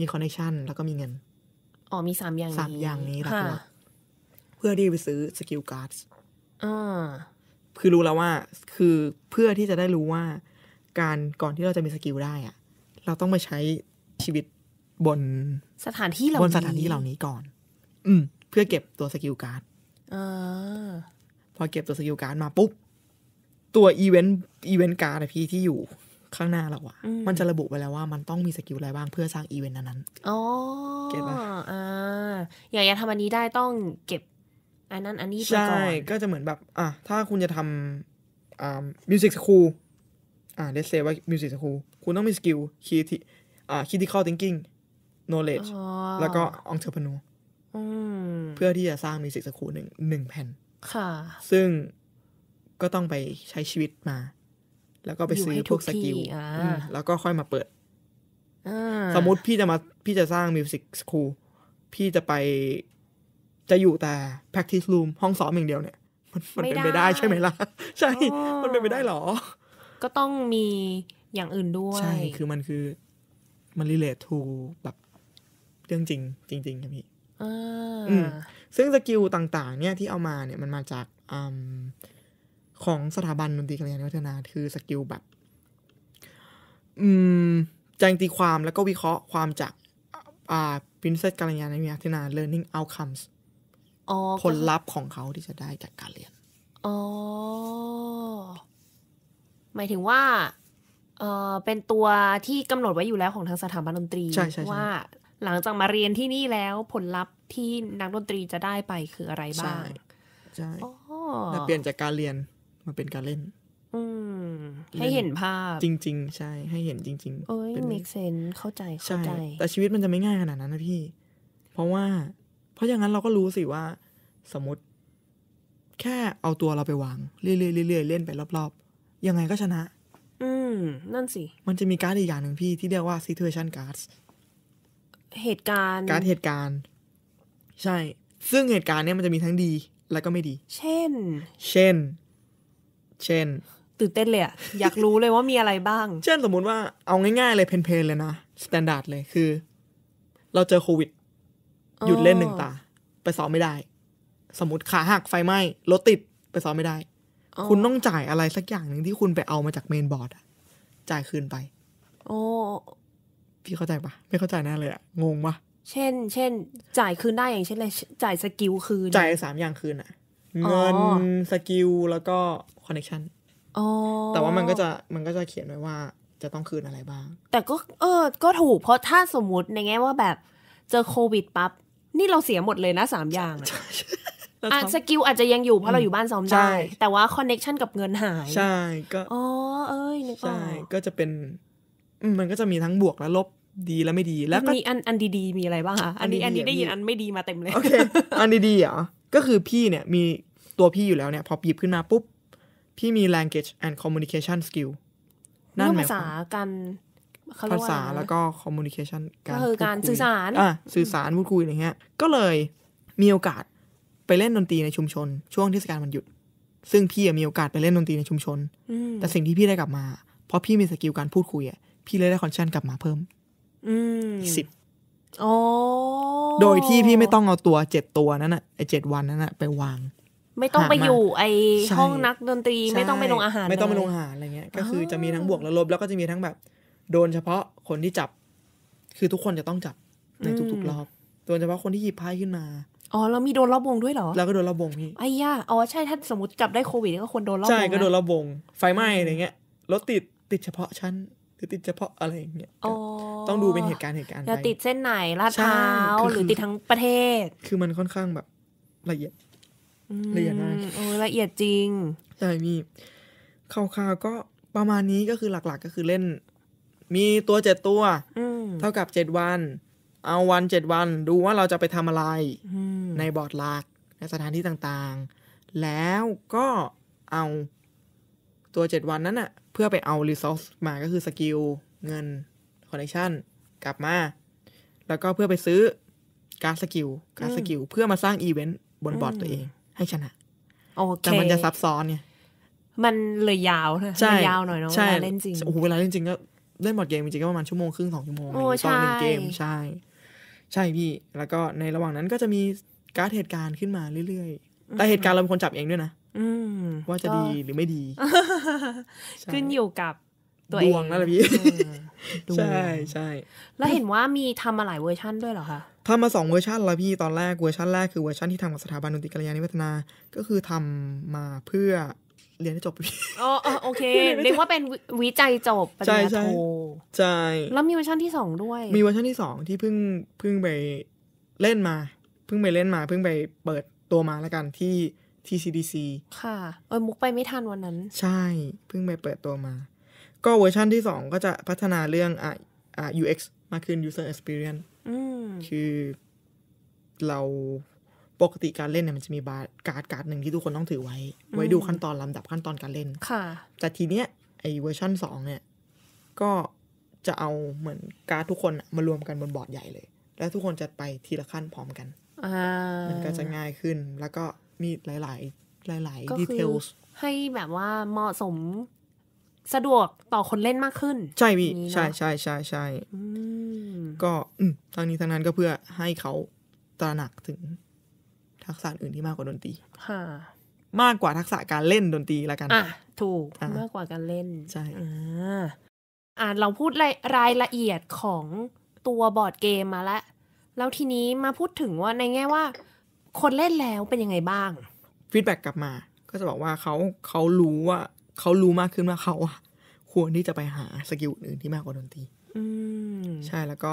มีคอนเนคชั่นแล้วก็มีเงิน อ๋อ มีสามอย่างสามอย่างนี้หลักเพื่อที่ไปซื้อสกิลการ์ด อ่า คือรู้แล้วว่า คือเพื่อที่จะได้รู้ว่าการก่อนที่เราจะมีสกิลได้อะเราต้องมาใช้ชีวิตบนสถานที่เหล่าบนสถานที่เหล่านี้ก่อน อืม เพื่อเก็บตัวสกิลการ์ดพอเก็บตัวสกิลการ์ดมาปุ๊บ ตัวอีเวนต์อีเวนต์การ์ดพี่ ที่อยู่ข้างหน้าเราอะมันจะระบุไปแล้วว่ามันต้องมีสกิลอะไรบ้างเพื่อสร้างอีเวนต์นั้นอ๋อเก็บ่อ่าอย่างจะทำอันนี้ได้ต้องเก็บอันนั้นอันนี้ก่อน ใช่ ก็จะเหมือนแบบ อ่ะ ถ้าคุณจะทำอ่ามิวสิกสคูลอ่าเลสเซว่ามิวสิกสคูลคุณต้องมีสกิลคีที่อ่าคิดที่ข้อ thinking knowledge แล้วก็องเทอร์พนูเพื่อที่จะสร้างมิวสิกสคูลหนึ่งหนึ่งแผ่นค่ะ ซึ่งก็ต้องไปใช้ชีวิตมา แล้วก็ไปซื้อพวกสกิลแล้วก็ค่อยมาเปิดสมมติพี่จะมาพี่จะสร้างมิวสิกสคูลพี่จะไปจะอยู่แต่ practice room ห้องซ้อมอย่างเดียวเนี่ย มันมันเป็นไปได้ใช่ไหมล่ะ ใช่มันเป็นไปได้หรอก็ต้องมีอย่างอื่นด้วย ใช่ คือมันคือ มันรีเลททู แบบเรื่องจริงจริงๆครับพี่ซึ่งสกิลต่างๆ เนี่ยที่เอามาเนี่ยมันมาจากอของสถาบันดนตรีกรลยานวัฒนาคือสกิลแบบ อืม จังตีความแล้วก็วิเคราะห์ความจาก อ่า p ิ i n c e กรลยานวัฒนา learning outcomes ผลลัพธ์ของเขาที่จะได้จากการเรียนอ๋อหมายถึงว่า เออเป็นตัวที่กำหนดไว้อยู่แล้วของทางสถาบันดนตรีว่า หลังจากมาเรียนที่นี่แล้วผลลัพธ์ที่นักดนตรีจะได้ไปคืออะไรบ้าง ใช่้แลวเปลี่ยนจากการเรียนมาเป็นการเล่น อืให้เห็นภาพ จริง ๆ ใช่ ให้เห็นจริงๆเอ้ยเมกเซนเข้าใจเข้าใจ แต่ชีวิตมันจะไม่ง่ายขนาดนั้นนะพี่ เพราะว่า เพราะอย่างนั้นเราก็รู้สิว่า สมมติแค่เอาตัวเราไปวางเรื่อยๆเรื่อยๆเล่นไปรอบยังไงก็ชนะ อืมนั่นสิ มันจะมีการ์ดอีกอย่างหนึ่งพี่ที่เรียกว่า situation cards เหตุการณ์การดเหตุการณ์ ใช่ ซึ่งเหตุการณ์เนี่ยมันจะมีทั้งดีแล้วก็ไม่ดี เช่น เช่น เช่น ตื่นเต้นเลยอะอยากรู้เลยว่ามีอะไรบ้าง เช่นสมมุติว่าเอาง่ายๆเลยเพนเพนเลยนะสแตนดาร์ดเลยคือ เราเจอโควิด หยุดเล่นหนึ่งตาไปสอบไม่ได้ สมมติขาหักไฟไหม้รถติดไปสอบไม่ได้คุณต้องจ่ายอะไรสักอย่างหนึ่งที่คุณไปเอามาจากเมนบอร์ดจ่ายคืนไป โอ้พี่เข้าใจปะไม่เข้าใจแน่เลยอะงงปะเช่น เช่น จ่ายคืนได้อย่างเช่นอะไรจ่ายสกิลคืน จ่ายสามอย่างคืนอะเงินสกิลแล้วก็คอนเนคชั่นแต่ว่ามันก็จะมันก็จะเขียนไว้ว่าจะต้องคืนอะไรบ้าง แต่ก็เออก็ถูกเพราะถ้าสมมติในแง่ว่าแบบเจอโควิดปั๊บ นี่เราเสียหมดเลยนะสามอย่างอ่ะสกิลอาจจะยังอยู่เพราะเราอยู่บ้านซ้อมได้ แต่ว่าคอนเน็ชันกับเงินหาย ใช่ก็อ๋อเอ้ย นึกออกใช่ ก็จะเป็น มันก็จะมีทั้งบวกและลบดีและไม่ดีแล้วก็มีอันอันดีๆมีอะไรบ้างคะอันนี้อันนี้ได้ยินอันไม่ดีมาเต็มเลยโอเคอันดีๆเหรอก็คือพี่เนี่ยมีตัวพี่อยู่แล้วเนี่ย พอหยิบขึ้นมาปุ๊บ พี่มี language and communication skill นั่นหมายความภาษาการภาษาแล้วก็ communication การคือการสื่อสารอ่ะสื่อสารพูดคุยอะไรเงี้ย ก็เลยมีโอกาสไปเล่นดนตรีในชุมชนช่วงเทศกาลวันหยุด ซึ่งพี่มีโอกาสไปเล่นดนตรีในชุมชนแต่สิ่งที่พี่ได้กลับมาเพราะพี่มีสกิลการพูดคุยอะพี่เลยได้คอนเชั่นกลับมาเพิ่มสิบโดยที่พี่ไม่ต้องเอาตัวเจ็ดตัวนั้นะ่ะไอเจ็ดวันนั้นะ่ะไปวาง ไม่ต้องไปอยู่ ไอห้องนักดนตรี ไม่ต้องไปลงอาหารไม่ต้องไปลงอาหารอะไรเงี้ย ก็คือจะมีทั้งบวกและลบแล้วก็จะมีทั้งแบบ โดนเฉพาะคนที่จับ คือทุกคนจะต้องจับในทุก ๆ รอบโดนเฉพาะคนที่หยิบไพ่ขึ้นมาอ๋อเรามีโดนรอบวงด้วยเหรอแล้วก็โดนรอบวงพี่ไอ้ย่าอ๋อใช่ถ้าสมมติจับได้โควิดก็ควรโดนรอบวงใช่ก็โดนรอบวงไฟไหม้อะไรเงี้ยรถติดติดเฉพาะชั้นหรือติดเฉพาะอะไรเงี้ยต้องดูเป็นเหตุการณ์เหตุการณ์จะติดเส้นไหนลาดพร้าวหรือติดทั้งประเทศ คือมันค่อนข้างแบบ ละเอียดละเอียดมากโอ้ละเอียดจริงใช่มีข่าวๆก็ประมาณนี้ก็คือหลักๆก็คือเล่น มีตัวเจ็ดตัวเท่ากับเจ็ดวันเอาวันเจ็ดวัน ดูว่าเราจะไปทำอะไร ในบอร์ดลากในสถานที่ต่างๆ แล้วก็เอาตัวเจ็ดวันนั้นอะเพื่อไปเอารีซอสมาก็คือสกิลเงินคอนเนคชั่นกลับมา แล้วก็เพื่อไปซื้อการสกิลการสกิลเพื่อมาสร้างอีเวนต์บนบอร์ดตัวเองให้ชนะแต่มันจะซับซ้อนเนี่ยมันเลยยาวใช่ยาวหน่อยเนาะเวลาเล่นจริงโอ้โหเวลาเล่นจริงก็เล่นบอร์ดเกมจริงก็ประมาณชั่วโมงครึ่งสองชั่วโมงตอนหนึ่งเกมใช่ใช่พี่ แล้วก็ในระหว่างนั้นก็จะมีการ์ดเหตุการณ์ขึ้นมาเรื่อยๆ แต่เหตุการณ์เราเป็นคนจับเองด้วยนะว่าจะดีหรือไม่ดีขึ้นอยู่กับ ตัวเองดวงนั่นแหละพี่ใช่ใช่แล้วเห็นว่ามีทำมาหลายเวอร์ชั่นด้วยเหรอคะทำมาสองเวอร์ชันแล้วพี่ตอนแรกเวอร์ชันแรกคือเวอร์ชันที่ทำกับสถาบันดนตรีกัลยาณิวัฒนา ก็คือทำมาเพื่อเรียนให้จบอ๋อโอเค เรียกว่าเป็นวิจัยจบปริญญาโท ใช่ แล้วมีเวอร์ชันที่สองด้วย มีเวอร์ชันที่สองที่เพิ่งเพิ่งไปเล่นมา เพิ่งไปเล่นมา เพิ่งไปเปิดตัวมาแล้วกันที่ที่ CDC ค่ะเออมุกไปไม่ทันวันนั้น ใช่ เพิ่งไปเปิดตัวมา ก็เวอร์ชันที่สองก็จะพัฒนาเรื่องอ่าอ่ะ UX มากขึ้น user experience คือเราปกติการเล่นเนี่ยมันจะมีบาร์การ์ดการ์ดหนึ่งที่ทุกคนต้องถือไว้ ไว้ดูขั้นตอนลำดับขั้นตอนการเล่น ค่ะ แต่ทีเนี้ยไอเวอร์ชั่นสองเนี่ย ก็จะเอาเหมือนการ์ดทุกคนมารวมกันบนบอร์ดใหญ่เลย แล้วทุกคนจะไปทีละขั้นพร้อมกันมันก็จะง่ายขึ้นแล้วก็มีหลาย ๆหลายๆดีเทลให้แบบว่าเหมาะสมสะดวกต่อคนเล่นมากขึ้น ใช่พี่ใช่ใช่ใช่ใช่ก็ทั้งนี้ทั้งนั้นก็เพื่อให้เขาตระหนักถึงทักษะอื่นที่มากกว่าดนตรีค่ะมากกว่าทักษะการเล่นดนตรีละกันอ่ะถูก มากกว่าการเล่น ใช่อ่า เราพูดรายละเอียดของตัวบอร์ดเกมมาแล้ว แล้วทีนี้มาพูดถึงว่าในแง่ว่า คนเล่นแล้วเป็นยังไงบ้าง ฟีดแบ็กกลับมา ก็จะบอกว่าเขาเขารู้ว่า เขารู้มากขึ้นว่าเขาควรที่จะไปหาสกิลอื่นที่มากกว่าดนตรีใช่ แล้วก็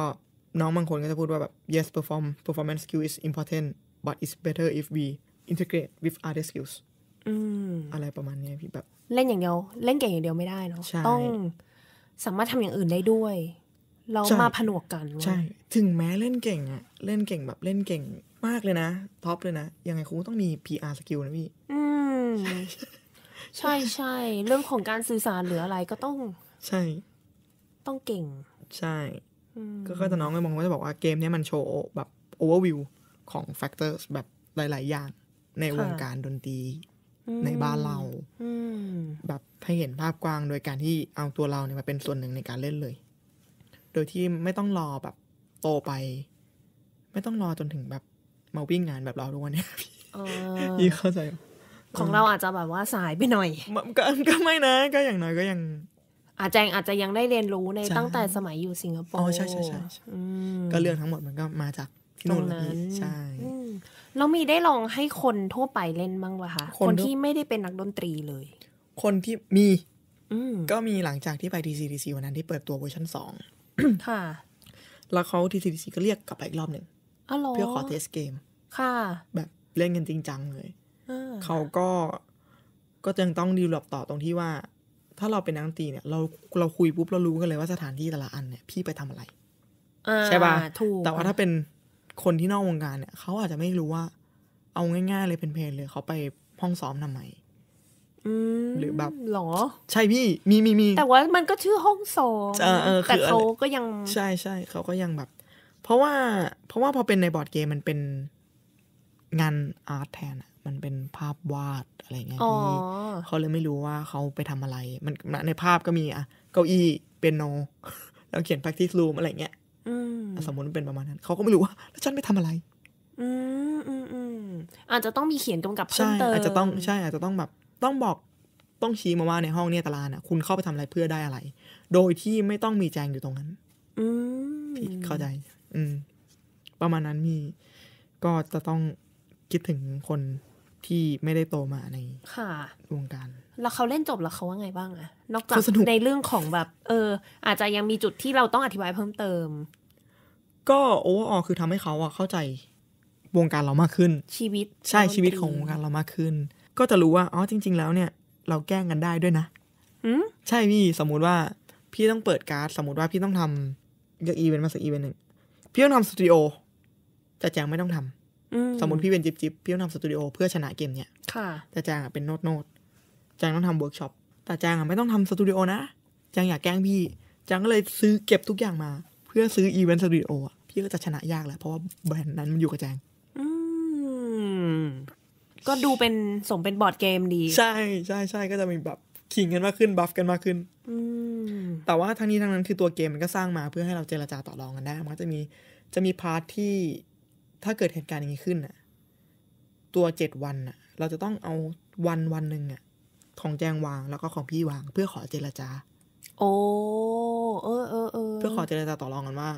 น้องบางคนก็จะพูดว่าแบบ yes perform performance skill is important but it's better if we integrate with other skills อะไรประมาณนี้พี่แบบ เล่นอย่างเดียว เล่นเก่งอย่างเดียวไม่ได้เนาะต้อง สามารถทำอย่างอื่นได้ด้วย เรามาผนวกกันใช่ ถึงแม้เล่นเก่งอะเล่นเก่งแบบเล่นเก่งมากเลยนะ ท็อปเลยนะ ยังไงครูต้องมี PR skill นะพี่อืมใช่ใช่ เรื่องของการสื่อสารหรืออะไรก็ต้อง ใช่ ต้องเก่ง ใช่ ก็จะน้องเลยมองว่าจะบอกว่าเกมนี้มันโชว์แบบโอเวอร์วิวของแฟกเตอร์แบบหลาย ๆ อย่างในวงการดนตรี ในบ้านเราแบบให้เห็นภาพกว้างโดยการที่เอาตัวเราเนี่ยมาเป็นส่วนหนึ่งในการเล่นเลย โดยที่ไม่ต้องรอแบบโตไป ไม่ต้องรอจนถึงแบบมาวิ่งงานแบบเราทุกวันนี้พี่่เข้าใจ ของเราอาจจะแบบว่าสายไปหน่อย ก็ก็ไม่นะ ก็อย่างน้อยก็ยัง อาจจะอาจจะยังได้เรียนรู้ในตั้งแต่สมัยอยู่สิงคโปร์ใช่ใช่ใช่ก็เรื่องทั้งหมดมันก็มาจากที่นู่นั้นใช่แล้วมีได้ลองให้คนทั่วไปเล่นบ้างปะคะ คนที่ไม่ได้เป็นนักดนตรีเลย คนที่มีก็มีหลังจากที่ไปีีซดีซีวันนั้นที่เปิดตัวเวอร์ชันสองค่ะแล้วเขาีีซดีซีก็เรียกกลับไปอีกรอบหนึ่งเพื่อขอเทสเกม ค่ะ แบบเล่นกันจริงจังเลยเขาก็ก็ยังต้องดีลลอบต่อตรงที่ว่า ถ้าเราเป็นนักดนตรีเนี่ย เราเราคุยปุ๊บเรารู้กันเลยว่าสถานที่แต่ละอันเนี่ยพี่ไปทำอะไรใช่ป่ะแต่ว่าถ้าเป็นคนที่นอกวงการเนี่ยเขาอาจจะไม่รู้ว่าเอาง่าย ๆ เลยเป็นเพลเลย เขาไปห้องซ้อมทำไมหรือแบบหรอใช่พี่มีมีมีแต่ว่ามันก็ชื่อห้องซ้อมแต่เขาก็ยังใช่ใช่เขาก็ยังแบบ เพราะว่าเพราะว่าพอเป็นในบอร์ดเกมมันเป็นงานอาร์ตแทนอะมันเป็นภาพวาดอะไรเงี้ยที่เขาเลยไม่รู้ว่าเขาไปทำอะไร มันในภาพก็มีอะเก้าอี้เป็นโนแล้วเขียน practice room อะไรเงี้ยสมมติมันเป็นประมาณนั้น เขาก็ไม่รู้ว่าแล้วฉันไปทำอะไร อืมอืมอืมอาจจะต้องมีเขียนกำกับเพิ่มเติมอาจจะต้องใช่ อาจจะต้องแบบต้องบอกต้องชี้มาว่าในห้องเนี่ยตารางอ่ะคุณเข้าไปทำอะไรเพื่อได้อะไร โดยที่ไม่ต้องมีแจงอยู่ตรงนั้น อืม เข้าใจ อืม ประมาณนั้นมีก็จะต้องคิดถึงคนที่ไม่ได้โตมาใน ค่ะวงการแล้วเขาเล่นจบแล้วเขาว่าไงบ้างอะนอกจากในเรื่องของแบบเอออาจจะยังมีจุดที่เราต้องอธิบายเพิ่มเติมก็โอ้วออคือทำให้เขาอะเข้าใจวงการเรามากขึ้นชีวิตใช่ชีวิตของวงการเรามากขึ้น ก็จะรู้ว่าอ๋อจริง ๆ แล้วเนี่ย เราแกล้งกันได้ด้วยนะใช่พี่สมมุติว่าพี่ต้องเปิดการ์ดสมมติว่าพี่ต้องทำยกอีเวนต์มาสักอีเวนต์หนึ่งพี่ต้องทำสตูดิโอแต่แจงไม่ต้องทำสมมติพี่เป็นจิบจิบพี่ต้องทำสตูดิโอเพื่อชนะเกมเนี่ยค่ะแต่แจงเป็นโน้ตโน้ตแจงต้องทำเวิร์กช็อปแต่แจงไม่ต้องทำสตูดิโอนะแจงอยากแกล้งพี่แจงก็เลยซื้อเก็บทุกอย่างมา เพื่อซื้ออีเวนต์สตูดิโออะี่ก็จะชนะยากแหละเพราะว่าแบรนด์นั้นมันอยู่กับแจงก็ดูเป็นสมเป็นบอร์ดเกมดี ใช่ใช่ใช่ก็จะมีแบบขิงกันมากขึ้น บัฟกันมากขึ้นแต่ว่าทั้งนี้ทั้งนั้นคือตัวเกมมันก็สร้างมาเพื่อให้เราเจรจาต่อรองกันได้ มันก็จะมีจะมีพาร์ทที่ถ้าเกิดเหตุการณ์อย่างนี้ขึ้นน่ะตัวเจ็ดวันน่ะ เราจะต้องเอาวันวันหนึ่งอ่ะ ของแจงวางแล้วก็ของพี่วาง เพื่อขอเจรจา โอ้เออเออเพื่อขอเจรจาต่อรองกันว่า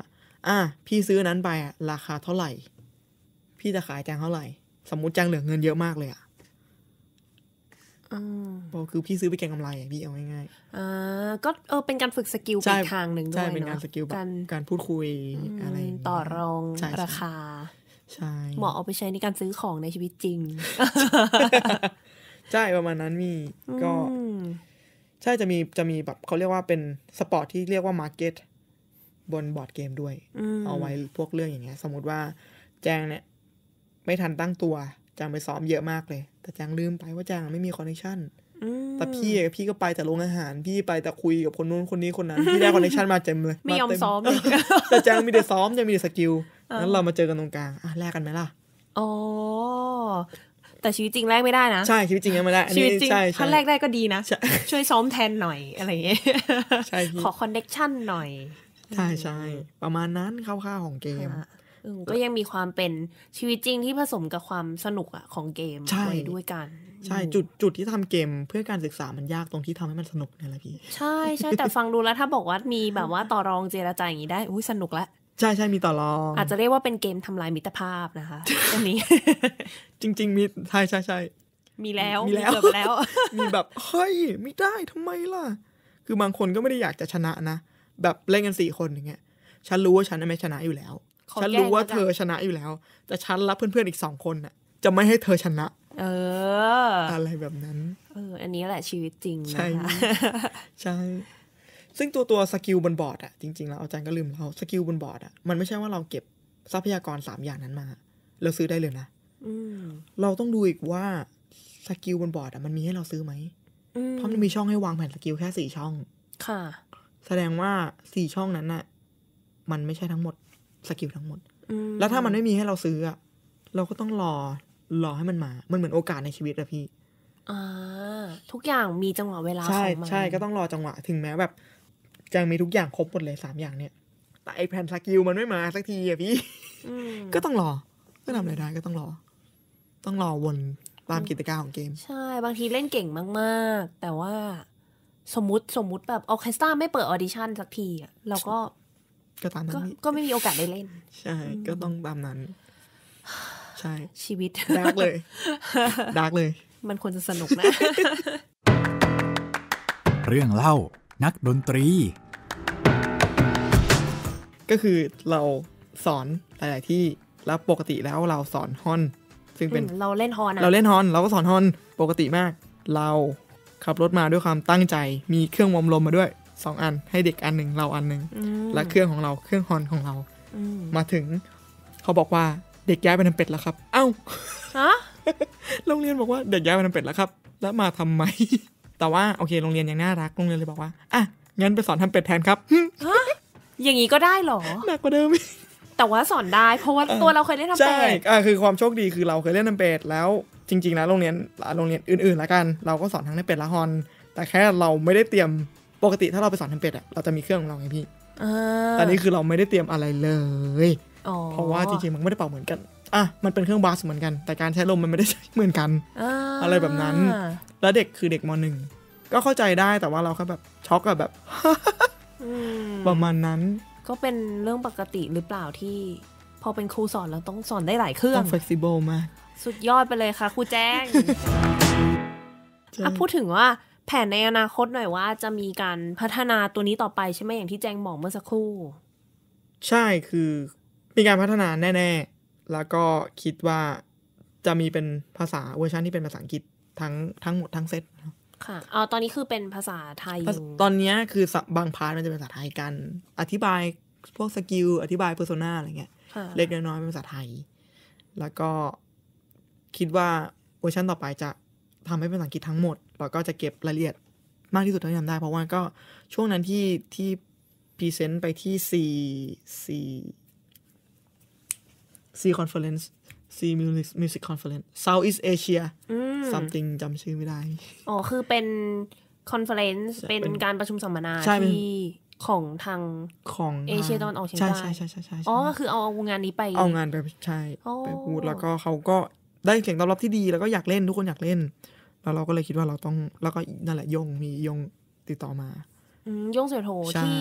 อ่ะพี่ซื้อนั้นไปอะราคาเท่าไหร่ พี่จะขายแจงเท่าไหร่ สมมติแจงเหลือเงินเยอะมากเลยอ่ะบอกคือพี่ซื้อไปแกงกำไรพี่เอาง่ายๆอ่าก็เออเป็นการฝึกสกิลปีกทางหนึ่งด้วยเนาะใช่เป็นการสกิลแบบการพูดคุยอะไรต่อรอง ราคา ใช่ เหมาะเอาไปใช้ในการซื้อของในชีวิตจริง ใช่ประมาณนั้นมีก็ใช่จะมีจะมีแบบเขาเรียกว่าเป็นสปอร์ตที่เรียกว่ามาร์เก็ตบนบอร์ดเกมด้วย เอาไว้พวกเรื่องอย่างเงี้ยสมมติว่า แจ้งเนี่ยไม่ทันตั้งตัวแจ้งไปซ้อมเยอะมากเลย แต่แจ้งลืมไปว่าแจ้งไม่มีคอนเนคชั่นแต่พี่พี่ก็ไปแต่โรงอาหาร พี่ไปแต่คุยกับคนนู้นคนนี้คนนั้นพี่ได้คอนเนคชั่นมาเต็มเลยไม่ยอมซ้อมแต่แจ้งมีแต่ซ้อมจะมีแต่สกิลนั้นเรามาเจอกันตรงกลางอ่ะแลกกันไหมล่ะอ๋อ แต่ชีวิตจริงแลกไม่ได้นะใช่ชีวิตจริงยังไม่ได้ชีวิตจริงถ้าแลกได้ก็ดีนะ ช่วยซ้อมแทนหน่อยอะไรเงี้ยขอคอนเน็กชันหน่อยใช่ใช่ประมาณนั้นคร่าวๆของเกมก็ยังมีความเป็นชีวิตจริงที่ผสมกับความสนุกอะของเกมไปด้วยกัน ใช่จุดจุดที่ทำเกมเพื่อการศึกษามันยากตรงที่ทำให้มันสนุกเนี่ยแหละพี่ใช่ใช่แต่ฟังดูแล้ว ถ้าบอกว่ามีแบบว่าต่อรองเจรจาอย่างนี้ได้อุ้ยสนุกละใช่ใช่มีต่อรอง อาจจะเรียกว่าเป็นเกมทำลายมิตรภาพนะคะตังนี้ จริงๆมีใช่ใช่ใช่มีแล้วมีแล้วมีแบบเฮ้ยไม่ได้ทำไมล่ะคือบางคนก็ไม่ได้อยากจะชนะนะแบบ เล่นกันสี่คนอย่างเงี้ย ฉันรู้ว่าฉันไม่ชนะอยู่แล้ว ฉันรู้ว่าเธอชนะอยู่แล้ว แต่ฉันรับเพื่อนๆอีกสองคนน่ะ จะไม่ให้เธอชนะ เออ อะไรแบบนั้น เออ อันนี้แหละชีวิตจริงนใช่ ใช่ ซึ่งตัวตัวสกิลบนบอร์ดอะจริงๆแล้วอาจารย์ก็ลืมเราสกิลบนบอร์ดอะมันไม่ใช่ว่าเราเก็บทรัพยากรสามอย่างนั้นมา เราซื้อได้เลยนะเราต้องดูอีกว่าสกิลบนบอร์ดอะมันมีให้เราซื้อไหม เพราะมันมีช่องให้วางแผนสกิลแค่สี่ช่อง ค่ะแสดงว่าสี่ช่องนั้นน่ะมันไม่ใช่ทั้งหมดสกิลทั้งหมดแล้วถ้ามันไม่มีให้เราซื้ออะเราก็ต้องรอรอให้มันมา มันเหมือนโอกาสในชีวิตอะพี่อทุกอย่างมีจังหวะเวลาใช่ใช่ก็ต้องรอจังหวะถึงแม้แบบจังมีทุกอย่างครบหมดเลยสามอย่างเนี่ย แต่ไอแผ่นสกิลมันไม่มาสักทีอะพี่ก็ต้องรอ ก็ทำอะไรได้ ก็ต้องรอ ต้องรอวนตามกิจการของเกม ใช่ บางทีเล่นเก่งมากๆ แต่ว่าสมมติสมมติแบบออเคสตราไม่เปิดออดิชั่นสักทีอ่ะเราก็ ก็ตามนั้นก็ไม่มีโอกาสได้เล่น ใช่ ก็ต้องตามนั้นใช่ชีวิตดาร์กเลยดาร์กเลยมันควรจะสนุกนะเรื่องเล่านักดนตรี ก็คือเราสอนหลาย ๆ ที่ แล้วปกติแล้วเราสอนฮอน ซึ่งเป็นเราเล่นฮอน เราเล่นฮอน เราก็สอนฮอนปกติมาก เราขับรถมาด้วยความตั้งใจมีเครื่องวอมลมมาด้วย 2 อันให้เด็กอันหนึ่งเราอันหนึ่งและเครื่องของเราเครื่องฮอนของเรามาถึง เขาบอกว่าเด็กย้ายไปทำเป็ดแล้วครับ เอ้าฮะโรงเรียนบอกว่าเด็กย้ายไปทำเป็ดแล้วครับ แล้วมาทำไม แต่ว่าโอเคโรงเรียนยังน่ารักโรงเรียนเลยบอกว่าอ่ะงั้นไปสอนทำเป็ดแทนครับ ฮะ อย่างนี้ก็ได้หรอหนักกว่าเดิม แต่ว่าสอนได้เพราะว่าตัวเราเคยเล่นทำเป็ดใช่คือความโชคดีคือเราเคยเล่นทำเป็ดแล้วจริงๆนะโรงเรียนโรงเรียนอื่นๆละกัน เราก็สอนทั้งเนเปลดละฮอนแต่แค่เราไม่ได้เตรียมปกติถ้าเราไปสอนทั้งเป็ดอะเราจะมีเครื่องของเราไงพี่แต่นี่คือเราไม่ได้เตรียมอะไรเลยเพราะว่าจริง ๆมันไม่ได้เป่าเหมือนกันอ่ะมันเป็นเครื่องบาสเหมือนกันแต่การใช้ลมมันไม่ได้ใช้เหมือนกันอะไรแบบนั้น แล้วเด็กคือเด็กมหนึ่งก็เข้าใจได้แต่ว่าเราแค่แบบช็อกับแบบประมาณนั้น ก็เป็นเรื่องปกติหรือเปล่าที่พอเป็นครูสอนแล้วต้องสอนได้หลายเครื่องต้อง flexible มากสุดยอดไปเลยค่ะครูแจ้งอ่ะพูดถึงว่าแผนในอนาคตหน่อยว่าจะมีการพัฒนาตัวนี้ต่อไปใช่ไหมอย่างที่แจ้งบอกเมื่อสักครู่ ใช่คือ มีการพัฒนาแน่ๆ แล้วก็คิดว่าจะมีเป็นภาษาเวอร์ชันที่เป็นภาษาอังกฤษทั้งทั้งหมดทั้งเซต ค่ะ อ๋อตอนนี้คือเป็นภาษาไทย ตอนนี้คือบางพาร์ทมันจะเป็นภาษาไทยกัน อธิบาย พวกสกิล อธิบายเพอร์โซนาอะไรเงี้ย เล็กน้อยเป็นภาษาไทย แล้วก็คิดว่าเวอร์ชันต่อไปจะทำให้เป็นภาษาอังกฤษทั้งหมดแล้วก็จะเก็บรายละเอียดมากที่สุดเท่าที่ทำได้เพราะว่าก็ช่วงนั้นที่ที่พรีเซนต์ไปที่ซีซีซีคอนเฟอเรนซ์ซีมิวสิกมิวสิกคอนเฟอเรนซ์ Southeast Asia something จำชื่อไม่ได้อ๋อคือเป็นคอนเฟอเรนซ์เป็นการประชุมสัมมนาที่ของทางของเอเชียตะวันออกเฉียงใต้ใช่ใช่ใช่ใช่อ๋อคือเอาเอางานนี้ไปเอางานไปใช่ไปพูดแล้วก็เขาก็ได้เสียงตอบรับที่ดีแล้วก็อยากเล่น ทุกคนอยากเล่น แล้วเราก็เลยคิดว่าเราต้อง แล้วก็ นั่นแหละยงมียงติดต่อมายงเสือโถที่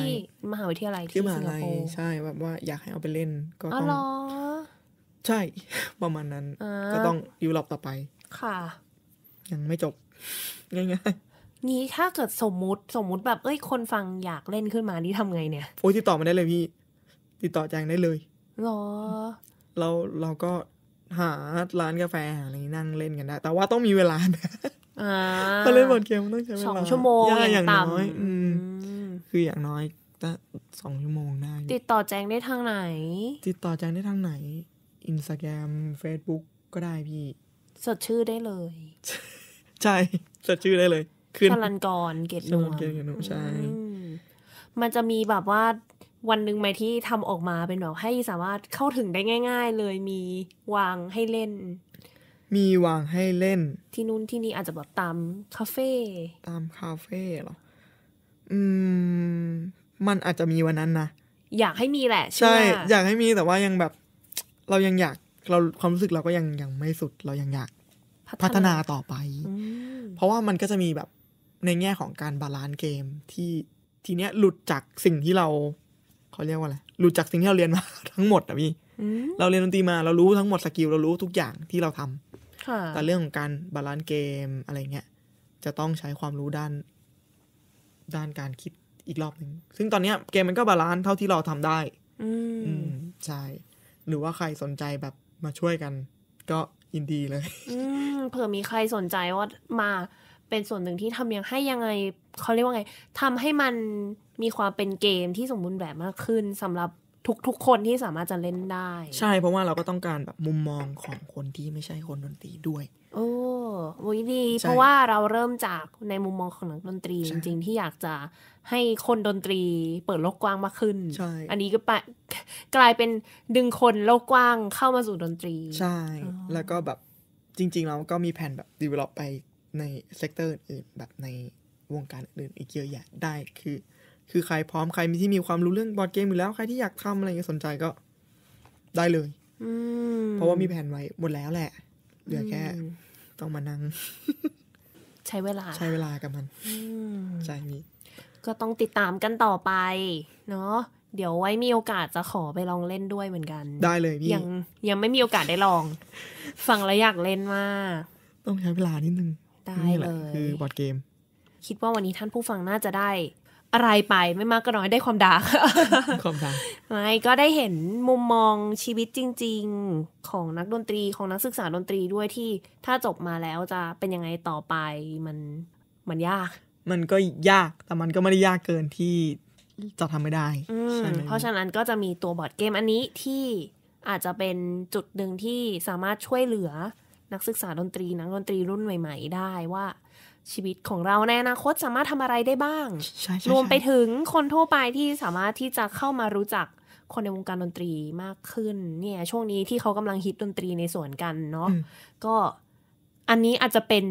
มหาวิทยาลัยที่มคโปร์ใช่แบบว่า อยากให้เอาไปเล่นก็ต้องใช่ ประมาณนั้น ก็ต้องดิวลอปต่อไป ค่ะ ยังไม่จบง่ายๆนี้ถ้าเกิดสมมุติสมมุติแบบเอ้ยคนฟังอยากเล่นขึ้นมานี่ทำไงเนี่ยโอ้ยติดต่อมาได้เลยพี่ติดต่อแจงได้เลยหรอเราเราก็หาร้านกาแฟอะไรนั่งเล่นกันได้แต่ว่าต้องมีเวลาถ้าเล่นบอร์ดเกมต้องใช้เวลาสองชั่วโมง อย่างน้อยคืออย่างน้อยต้สองชั่วโมงได้ติดต่อแจ้งได้ทางไหน ติดต่อแจ้งได้ทางไหนอินสตาแกรมเฟซบุ๊กก็ได้พี่สดชื่อได้เลย ใช่สดชื่อได้เลยคือชลันกรเกตนูเใช่มันจะมีแบบว่าวันหนึ่งไหมที่ทำออกมาเป็นแบบให้สามารถเข้าถึงได้ง่ายๆเลยมีวางให้เล่น มีวางให้เล่น ที่นู้นที่นี่อาจจะแบบตามคาเฟ่ ตามคาเฟ่หรอ อืม มันอาจจะมีวันนั้นนะ อยากให้มีแหละใช่ อยากให้มีแต่ว่ายังแบบ เรายังอยากเราความรู้สึกเราก็ยังยังไม่สุด เรายังอยากพัฒนาต่อไป เพราะว่ามันก็จะมีแบบในแง่ของการบาลานซ์เกม ที่ทีเนี้ยหลุดจากสิ่งที่เราเขาเรียกว่าอะไร รู้จักสิ่งที่เราเรียนมาทั้งหมดอะพี่เราเรียนดนตรีมาเรารู้ทั้งหมดสกิลเรารู้ทุกอย่างที่เราทำแต่เรื่องของการบาลานซ์เกมอะไรเงี้ยจะต้องใช้ความรู้ด้าน ด้านการคิดอีกรอบหนึ่ง ซึ่งตอนเนี้ยเกมมันก็บาลานซ์เท่าที่เราทำได้ อืมใช่ หรือว่าใครสนใจแบบมาช่วยกัน ก็ยินดีเลยเผื่อมีใครสนใจว่ามาเป็นส่วนหนึ่งที่ทำยังให้ยังไงเขาเรียกว่าไงทำให้มันมีความเป็นเกมที่สมบูรณ์แบบมากขึ้นสำหรับทุก ๆ คนที่สามารถจะเล่นได้ ใช่ เพราะว่าเราก็ต้องการแบบมุมมองของคนที่ไม่ใช่คนดนตรีด้วย โอ้วยดีเพราะว่าเราเริ่มจากในมุมมองของนักดนตรี จริงๆที่อยากจะให้คนดนตรีเปิดโลกกว้างมากขึ้น อันนี้ก็ปกลายเป็นดึงคนโลกกว้างเข้ามาสู่ดนตรี ใช่แล้วก็แบบจริง ๆ เราก็มีแผนแบบดีเวล็อปไปในเซกเตอร์อื่นแบบในวงการอื่นอีกเยอะแยะได้ คือ คือใครพร้อมใครมีที่มีความรู้เรื่องบอร์ดเกมอยู่แล้วใครที่อยากทำอะไรเงี้ยสนใจก็ได้เลยเพราะว่ามีแผนไว้ หมดแล้วแหละ เหลือแค่ต้องมานั่ง ใช้เวลา ใช้เวลากับมันใช่มีก็ต้องติดตามกันต่อไป เนาะเดี๋ยวไว้มีโอกาสจะขอไปลองเล่นด้วยเหมือนกัน ได้เลยพี่ยังยังไม่มีโอกาสได้ลองฟังแล้วอยากเล่นมากต้องใช้เวลานิดนึงได้เลยคือบอร์ดเกมคิดว่าวันนี้ท่านผู้ฟังน่าจะได้อะไรไปไม่มากก็น้อยได้ความดาร์กความดาร์กไม่ก็ได้เห็นมุมมองชีวิตจริง ๆของนักดนตรีของนักศึกษาดนตรีด้วยที่ถ้าจบมาแล้วจะเป็นยังไงต่อไปมันมันยาก มันก็ยากแต่มันก็ไม่ได้ยากเกินที่ จะทำไม่ได้ใช่เพราะฉะนั้นก็จะมีตัวบอร์ดเกม อันนี้ที่อาจจะเป็นจุดหนึ่งที่สามารถช่วยเหลือนักศึกษาดนตรี นักดนตรีรุ่นใหม่ ๆได้ว่าชีวิตของเราในอนาคตสามารถทำอะไรได้บ้าง รวมไปถึงคนทั่วไปที่สามารถที่จะเข้ามารู้จักคนในวงการดนตรีมากขึ้นเนี่ยช่วงนี้ที่เขากำลังฮิตดนตรีในส่วนกันเนาะก็อันนี้อาจจะเป็น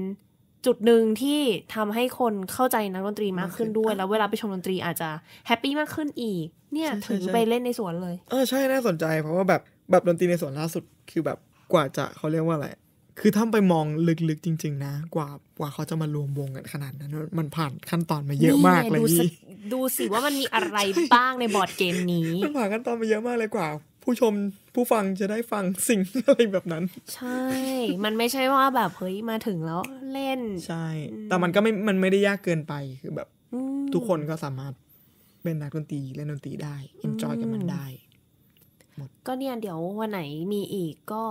จุดหนึ่งที่ทำให้คนเข้าใจนักดนตรีมากขึ้นด้วยแล้วเวลาไปชมดนตรีอาจจะแฮปปี้มากขึ้นอีก เนี่ยถือไปเล่นในสวนเลยเออใช่น่าสนใจเพราะว่าแบบแบบดนตรีในสวนล่าสุดคือแบบกว่าจะเขาเรียกว่าอะไรคือถ้าไปมองลึกๆจริงๆนะ กว่ากว่าเขาจะมารวมวงกันขนาดนั้นมันผ่านขั้นตอนมาเยอะมากเลยนี่ดูสิว่ามันมีอะไรบ้างในบอร์ดเกมนี้มันผ่านขั้นตอนมาเยอะมากเลยกว่า ผู้ชมผู้ฟังจะได้ฟังสิ่งอะไรแบบนั้น ใช่ มันไม่ใช่ว่าแบบเฮ้ยมาถึงแล้วเล่น ใช่ แต่มันก็ไม่มันไม่ได้ยากเกินไปคือแบบ ทุกคนก็สามารถเป็นนักดนตรีเล่นดนตรีได้อินจอยกับมันได้ ก็เนี่ยเดี๋ยววันไหนมีอีกก็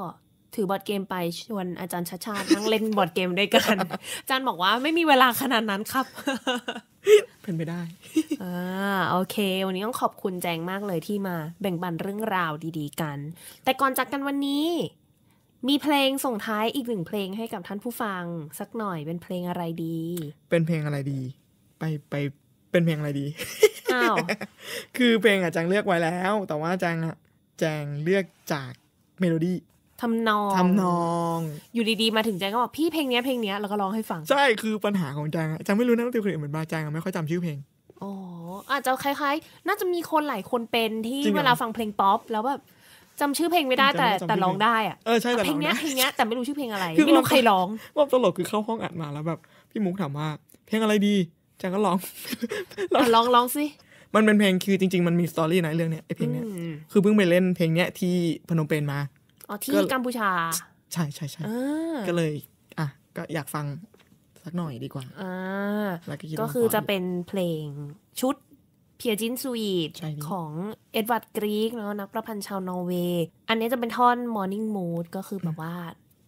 ถือบอร์ดเกมไปชวนอาจารย์ชาชานั่งเล่นบอร์ดเกมด้วยกันอาจารย์บอกว่าไม่มีเวลาขนาดนั้นครับ เป็นไปได้อ่าโอเค วันนี้ต้องขอบคุณแจงมากเลยที่มา แบ่งปันเรื่องราวดีๆกัน แต่ก่อนจากกันวันนี้ มีเพลงส่งท้ายอีกหนึ่งเพลงให้กับท่านผู้ฟัง สักหน่อยเป็นเพลงอะไรดี เป็นเพลงอะไรดี ไปไปเป็นเพลงอะไรดีอ้าวคือเพลงอาจารย์เลือกไว้แล้ว แต่ว่าอาจย์อะแจงเลือกจากเมโลดี้ทำนองทำนอง อยู่ดีๆ มาถึงแจงก็บอกพี่เพลงเนี้ยเพลงเนี้ยแล้วก็ร้องให้ฟัง ใช่ คือปัญหาของแจงอะแจงไม่รู้นะว่าติวครอื่นเหมือนบาแจงอะไม่ค่อยจำชื่อเพลง อ๋อ อาจจะคล้าย ๆ น่าจะมีคนหลายคนเป็นที่เวลาฟังเพลงป๊อปแล้วแบบจำชื่อเพลงไม่ได้แต่แต่ร้องได้อะเออใช่แต่เพลงเนี้ยเพลงเนี้ยแต่ไม่รู้ชื่อเพลงอะไร ไม่รู้ใครร้องว่าตลกคือเข้าห้องอัดมาแล้วแบบพี่มุกถามว่า เพลงอะไรดีแจงก็ร้องร้องร้องสิ มันเป็นเพลงคือจริงๆ มันมีสตอรี่ในเรื่องเนี้ยไอเพลงเนี้ยคือเพิ่งไปเล่นเพลงเนี้ยที่พนมเปญมาอ๋อที่กัมพูชา ใช่ใช่ใช่ก็เลยอ่ะ ก็อยากฟังสักหน่อยดีกว่าอ่าก็คือจะเป็นเพลงชุดเพียจินสวีทของ เอ็ดวัร์ดกรีกเนาะนักประพันธ์ชาวนอร์เวย์ อันนี้จะเป็นท่อน Morning Mood ก็คือแบบว่า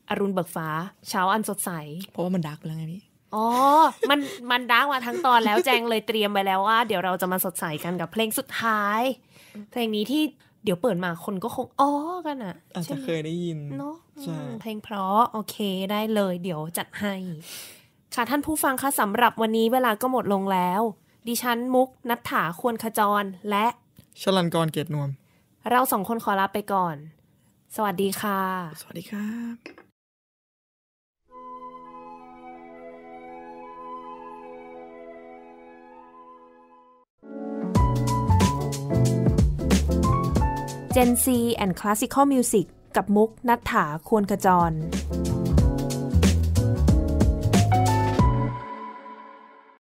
อรุณเบิกฟ้า เช้าอันสดใสเพราะว่ามันดักแล้วไงพี่อ๋อ มันมันดักมาทั้งตอนแล้วแจงเลยเตรียมไปแล้วว่า เดี๋ยวเราจะมาสดใสกันกับเพลงสุดท้ายเพลงนี้ที่เดี๋ยวเปิดมาคนก็คง อ๋อ กันอ่ะอาจจะเคยได้ยินเนาะเพลงเพราะโอเคได้เลย เดี๋ยวจัดให้ ค่ะ ท่านผู้ฟังคะสำหรับวันนี้เวลาก็หมดลงแล้ว ดิฉันมุกนัฐถาควรขจรและ ชลันกรเกต นวม เราสองคนขอลาไปก่อน สวัสดีค่ะ สวัสดีครับ Gen C and Classical Music กับมุกนัฐถาควรขจร